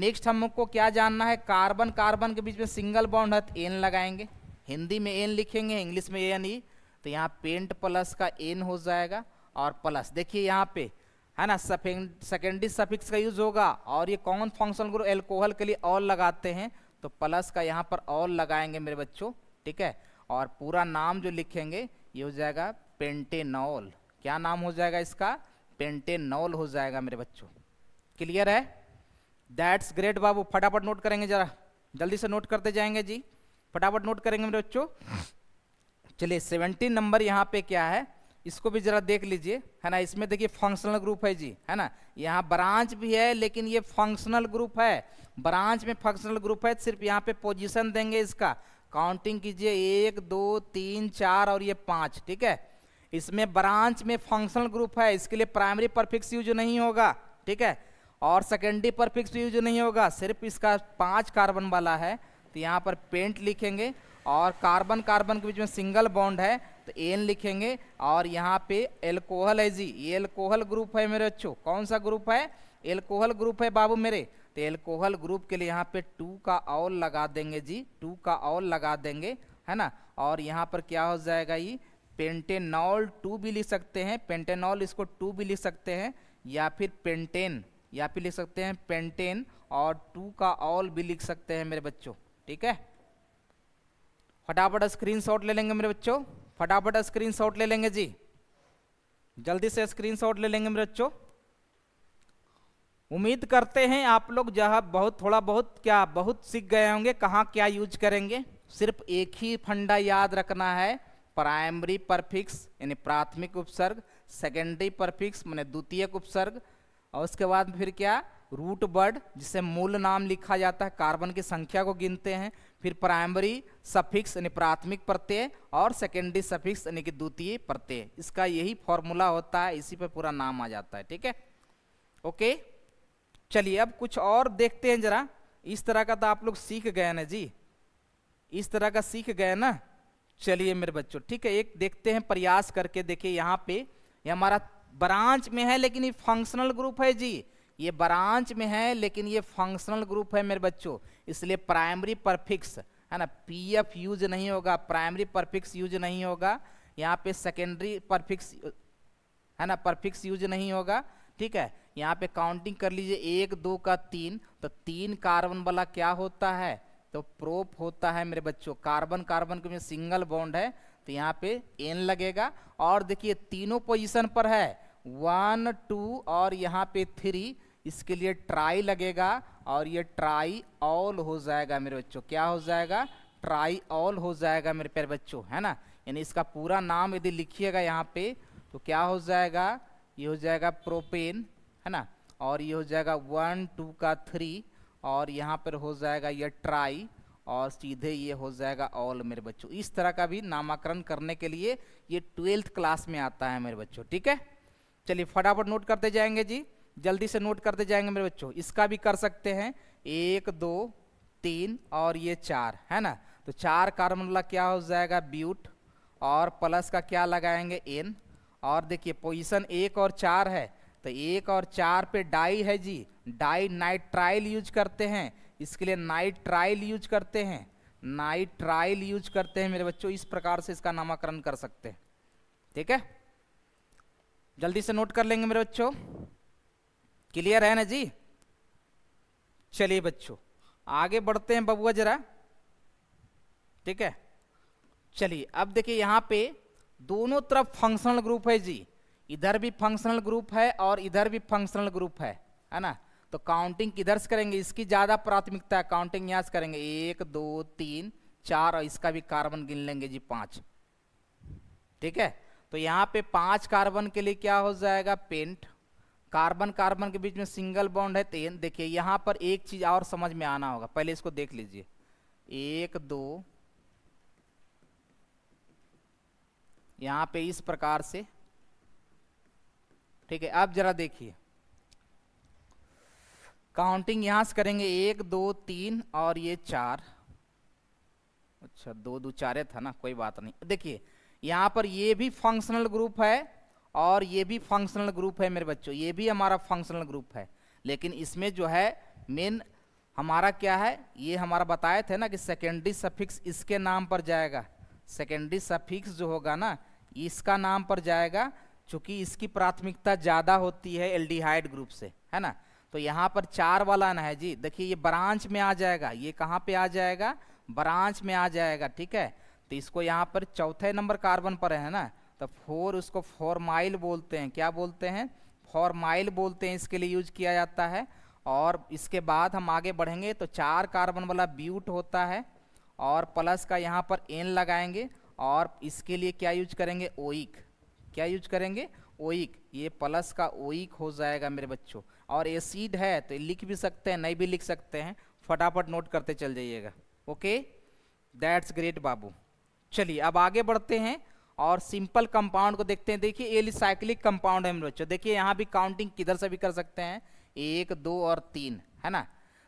Speaker 1: नेक्स्ट हमको क्या जानना है कार्बन कार्बन के बीच में सिंगल बॉन्ड है तो एन लगाएंगे हिंदी में एन लिखेंगे इंग्लिश में एन ई e. तो यहाँ पेंट प्लस का एन हो जाएगा और प्लस देखिए यहाँ पे है ना सेकेंडरी सफिक्स का यूज होगा और ये कौन फंक्शन ग्रुप एल्कोहल के लिए और लगाते हैं तो प्लस का यहाँ पर और लगाएंगे मेरे बच्चों ठीक है और पूरा नाम जो लिखेंगे ये हो जाएगा पेंटेनॉल क्या नाम हो जाएगा इसका पेंटेनॉल हो जाएगा मेरे बच्चों क्लियर है दैट्स ग्रेट बाबू फटाफट नोट करेंगे जरा जल्दी से नोट करते जाएंगे जी फटाफट नोट करेंगे मेरे बच्चों चलिए सेवेंटीन नंबर यहाँ पे क्या है इसको भी जरा देख लीजिए है ना इसमें देखिए फंक्शनल ग्रुप है जी है ना यहाँ ब्रांच भी है लेकिन ये फंक्शनल ग्रुप है ब्रांच में फंक्शनल ग्रुप है सिर्फ यहाँ पे पोजीशन देंगे इसका काउंटिंग कीजिए एक दो तीन चार और ये पाँच ठीक है इसमें ब्रांच में फंक्शनल ग्रुप है इसके लिए प्राइमरी परफिक्स यूज नहीं होगा ठीक है और सेकेंडरी परफिक्स यूज नहीं होगा सिर्फ इसका पाँच कार्बन वाला है तो यहाँ पर पेंट लिखेंगे और कार्बन कार्बन के बीच में सिंगल बॉन्ड है तो एन लिखेंगे और यहाँ पे एल्कोहल है जी ये एल्कोहल ग्रुप है मेरे बच्चों कौन सा ग्रुप है एल्कोहल ग्रुप है बाबू मेरे तो एल्कोहल ग्रुप के लिए यहाँ पे टू का ऑल लगा देंगे जी टू का ऑल लगा देंगे है ना और यहाँ पर क्या हो जाएगा ये पेंटेनॉल टू भी लिख सकते हैं पेंटेनॉल इसको टू भी लिख सकते हैं या फिर पेंटेन या फिर लिख सकते हैं पेंटेन और टू का ऑल भी लिख सकते हैं मेरे बच्चों ठीक है फटाफट स्क्रीन शॉट ले लेंगे मेरे बच्चों फटाफट स्क्रीन शॉट ले लेंगे जी जल्दी से स्क्रीन शॉट ले लेंगे मेरे बच्चों उम्मीद करते हैं आप लोग जहाँ बहुत थोड़ा बहुत क्या बहुत सीख गए होंगे कहाँ क्या यूज करेंगे सिर्फ एक ही फंडा याद रखना है प्राइमरी परफिक्स यानी प्राथमिक उपसर्ग सेकेंडरी परफिक्स मैंने द्वितीय उपसर्ग और उसके बाद फिर क्या रूट बर्ड जिसे मूल नाम लिखा जाता है कार्बन की संख्या को गिनते हैं फिर प्राइमरी सफिक्स यानी प्राथमिक प्रत्यय और सेकेंडरी सफिक्स यानी कि द्वितीय प्रत्यय इसका यही फॉर्मूला होता है इसी पर पूरा नाम आ जाता है ठीक है ओके चलिए अब कुछ और देखते हैं जरा इस तरह का तो आप लोग सीख गए ना जी इस तरह का सीख गए ना चलिए मेरे बच्चों ठीक है एक देखते हैं प्रयास करके देखिए यहाँ पे ये यह हमारा ब्रांच में है लेकिन ये फंक्शनल ग्रुप है जी ये ब्रांच में है लेकिन ये फंक्शनल ग्रुप है मेरे बच्चों इसलिए प्राइमरी परफिक्स है ना पी एफ यूज नहीं होगा प्राइमरी परफिक्स यूज नहीं होगा यहाँ पे सेकेंडरी परफिक्स है ना परफिक्स यूज नहीं होगा ठीक है यहाँ पे काउंटिंग कर लीजिए एक दो का तीन तो तीन कार्बन वाला क्या होता है तो प्रोप होता है मेरे बच्चों कार्बन कार्बन के में सिंगल बॉन्ड है तो यहाँ पे एन लगेगा और देखिए तीनों पोजीशन पर है वन टू और यहाँ पे थ्री इसके लिए ट्राई लगेगा और ये ट्राई ऑल हो जाएगा मेरे बच्चों क्या हो जाएगा ट्राई ऑल हो जाएगा मेरे प्यारे बच्चों है ना यानी इसका पूरा नाम यदि लिखिएगा यहाँ पे तो क्या हो जाएगा ये हो जाएगा प्रोपेन है ना और ये हो जाएगा वन टू का थ्री और यहाँ पर हो जाएगा ये ट्राई और सीधे ये हो जाएगा ऑल मेरे बच्चों इस तरह का भी नामाकरण करने के लिए ये ट्वेल्थ क्लास में आता है मेरे बच्चों ठीक है चलिए फटाफट नोट करते जाएंगे जी जल्दी से नोट करते जाएंगे मेरे बच्चों इसका भी कर सकते हैं एक दो तीन और ये चार है ना तो चार कार्बनला क्या हो जाएगा ब्यूट और प्लस का क्या लगाएंगे एन और देखिए पोजिशन एक और चार है तो एक और चार पे डाई है जी डाई नाइट्राइल यूज करते हैं इसके लिए नाइट्राइल यूज करते हैं नाइट्राइल यूज करते हैं मेरे बच्चों इस प्रकार से इसका नामकरण कर सकते हैं ठीक है जल्दी से नोट कर लेंगे मेरे बच्चों क्लियर है ना जी चलिए बच्चों आगे बढ़ते हैं बबुआ जरा ठीक है चलिए अब देखिए यहाँ पे दोनों तरफ फंक्शनल ग्रुप है जी इधर भी फंक्शनल ग्रुप है और इधर भी फंक्शनल ग्रुप है है ना तो काउंटिंग किधर से करेंगे इसकी ज़्यादा प्राथमिकता है काउंटिंग यहाँ से करेंगे एक दो तीन चार और इसका भी कार्बन गिन लेंगे जी पाँच ठीक है तो यहाँ पे पाँच कार्बन के लिए क्या हो जाएगा पेंट कार्बन कार्बन के बीच में सिंगल बॉन्ड है तो देखिए यहाँ पर एक चीज़ और समझ में आना होगा पहले इसको देख लीजिए एक दो यहाँ पे इस प्रकार से ठीक है अब जरा देखिए काउंटिंग यहाँ से करेंगे एक दो तीन और ये चार अच्छा दो दो चारे था ना कोई बात नहीं देखिए यहाँ पर ये भी फंक्शनल ग्रुप है और ये भी फंक्शनल ग्रुप है मेरे बच्चों ये भी हमारा फंक्शनल ग्रुप है लेकिन इसमें जो है मेन हमारा क्या है ये हमारा बताए थे ना कि सेकेंडरी सफिक्स इसके नाम पर जाएगा सेकेंडरी सफिक्स जो होगा ना इसका नाम पर जाएगा चूँकि इसकी प्राथमिकता ज़्यादा होती है एल्डिहाइड ग्रुप से है ना तो यहाँ पर चार वाला ना है जी देखिए ये ब्रांच में आ जाएगा ये कहाँ पे आ जाएगा ब्रांच में आ जाएगा ठीक है तो इसको यहाँ पर चौथे नंबर कार्बन पर है ना तो फोर उसको फॉरमाइल बोलते हैं क्या बोलते हैं फॉरमाइल बोलते हैं इसके लिए यूज किया जाता है और इसके बाद हम आगे बढ़ेंगे तो चार कार्बन वाला ब्यूट होता है और प्लस का यहाँ पर एन लगाएंगे और इसके लिए क्या यूज करेंगे ओइक क्या यूज करेंगे ओइक ये प्लस का ओइक हो जाएगा मेरे बच्चों और एसिड है तो लिख भी सकते हैं नहीं भी लिख सकते हैं फटाफट नोट करते चल जाइएगा ओके दैट्स ग्रेट बाबू चलिए अब आगे बढ़ते हैं और सिंपल कंपाउंड को देखते हैं देखिए एलिसाइक्लिक कंपाउंड है बच्चों देखिए यहाँ भी काउंटिंग किधर से भी कर सकते हैं एक दो और तीन है ना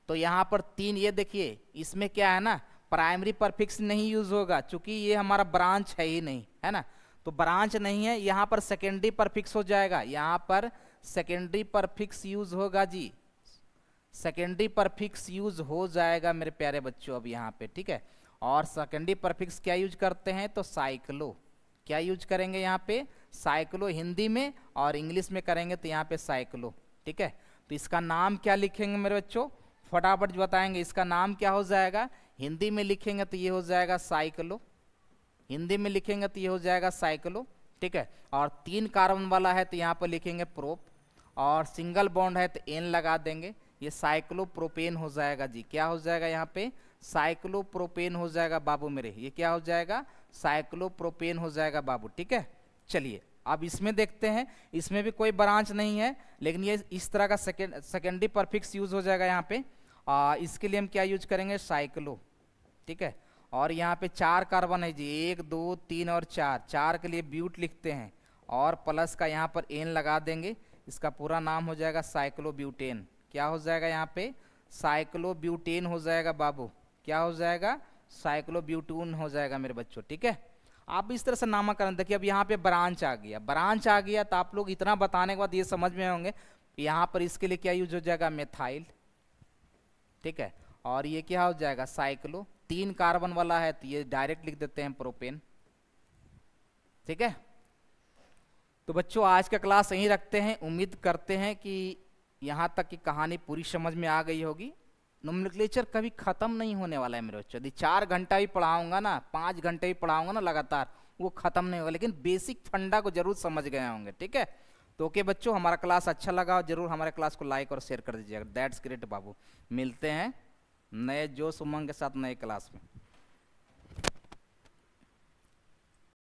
Speaker 1: तो यहाँ पर तीन ये देखिए इसमें क्या है ना प्राइमरी परफिक्स नहीं यूज होगा चूंकि ये हमारा ब्रांच है ही नहीं है ना तो ब्रांच नहीं है यहाँ पर सेकेंडरी परफिक्स हो जाएगा यहाँ पर सेकेंडरी परफिक्स यूज होगा जी सेकेंडरी परफिक्स यूज हो जाएगा मेरे प्यारे बच्चों अब यहाँ पे ठीक है और सेकेंडरी परफिक्स क्या यूज करते हैं तो साइक्लो क्या यूज करेंगे यहाँ पे साइक्लो हिंदी में और इंग्लिश में करेंगे तो यहाँ पे साइक्लो ठीक है तो इसका नाम क्या लिखेंगे मेरे बच्चों फटाफट बताएंगे इसका नाम क्या हो जाएगा हिंदी में लिखेंगे तो ये हो जाएगा साइक्लो हिंदी में लिखेंगे तो ये हो जाएगा साइक्लो ठीक है और तीन कार्बन वाला है तो यहाँ पर लिखेंगे प्रोप और सिंगल बॉन्ड है तो एन लगा देंगे ये साइक्लोप्रोपेन हो जाएगा जी क्या हो जाएगा यहाँ पे साइक्लोप्रोपेन हो जाएगा बाबू मेरे ये क्या हो जाएगा साइक्लोप्रोपेन हो जाएगा बाबू ठीक है चलिए अब इसमें देखते हैं इसमें भी कोई ब्रांच नहीं है लेकिन ये इस तरह का सेकेंड सेकेंडरी परफिक्स यूज हो जाएगा यहाँ पे आ, इसके लिए हम क्या यूज करेंगे साइक्लो ठीक है और यहाँ पे चार कार्बन है जी एक दो तीन और चार चार के लिए ब्यूट लिखते हैं और प्लस का यहाँ पर एन लगा देंगे इसका पूरा नाम हो जाएगा साइक्लो क्या हो जाएगा यहाँ पे साइक्लो हो जाएगा बाबू क्या हो जाएगा साइक्लोब्यूटून हो जाएगा मेरे बच्चों ठीक है आप इस तरह से नामकरण देखिए अब यहाँ पे ब्रांच आ गया ब्रांच आ गया तो आप लोग इतना बताने के बाद ये समझ में होंगे यहाँ पर इसके लिए क्या यूज हो जाएगा मेथाइल ठीक है और ये क्या हो जाएगा साइक्लो तीन कार्बन वाला है तो ये डायरेक्ट लिख देते हैं प्रोपेन ठीक है तो बच्चों आज का क्लास यहीं रखते हैं उम्मीद करते हैं कि यहाँ तक की कहानी पूरी समझ में आ गई होगी नोमलिक्लेचर कभी ख़त्म नहीं होने वाला है मेरे बच्चों यदि चार घंटा भी पढ़ाऊंगा ना पाँच घंटे भी पढ़ाऊंगा ना लगातार वो ख़त्म नहीं होगा लेकिन बेसिक फंडा को जरूर समझ गए होंगे ठीक है तो ओके बच्चों हमारा क्लास अच्छा लगा और जरूर हमारे क्लास को लाइक और शेयर कर दीजिएगा दैट्स ग्रेट बाबू मिलते हैं नए जोश उमंग के साथ नए क्लास में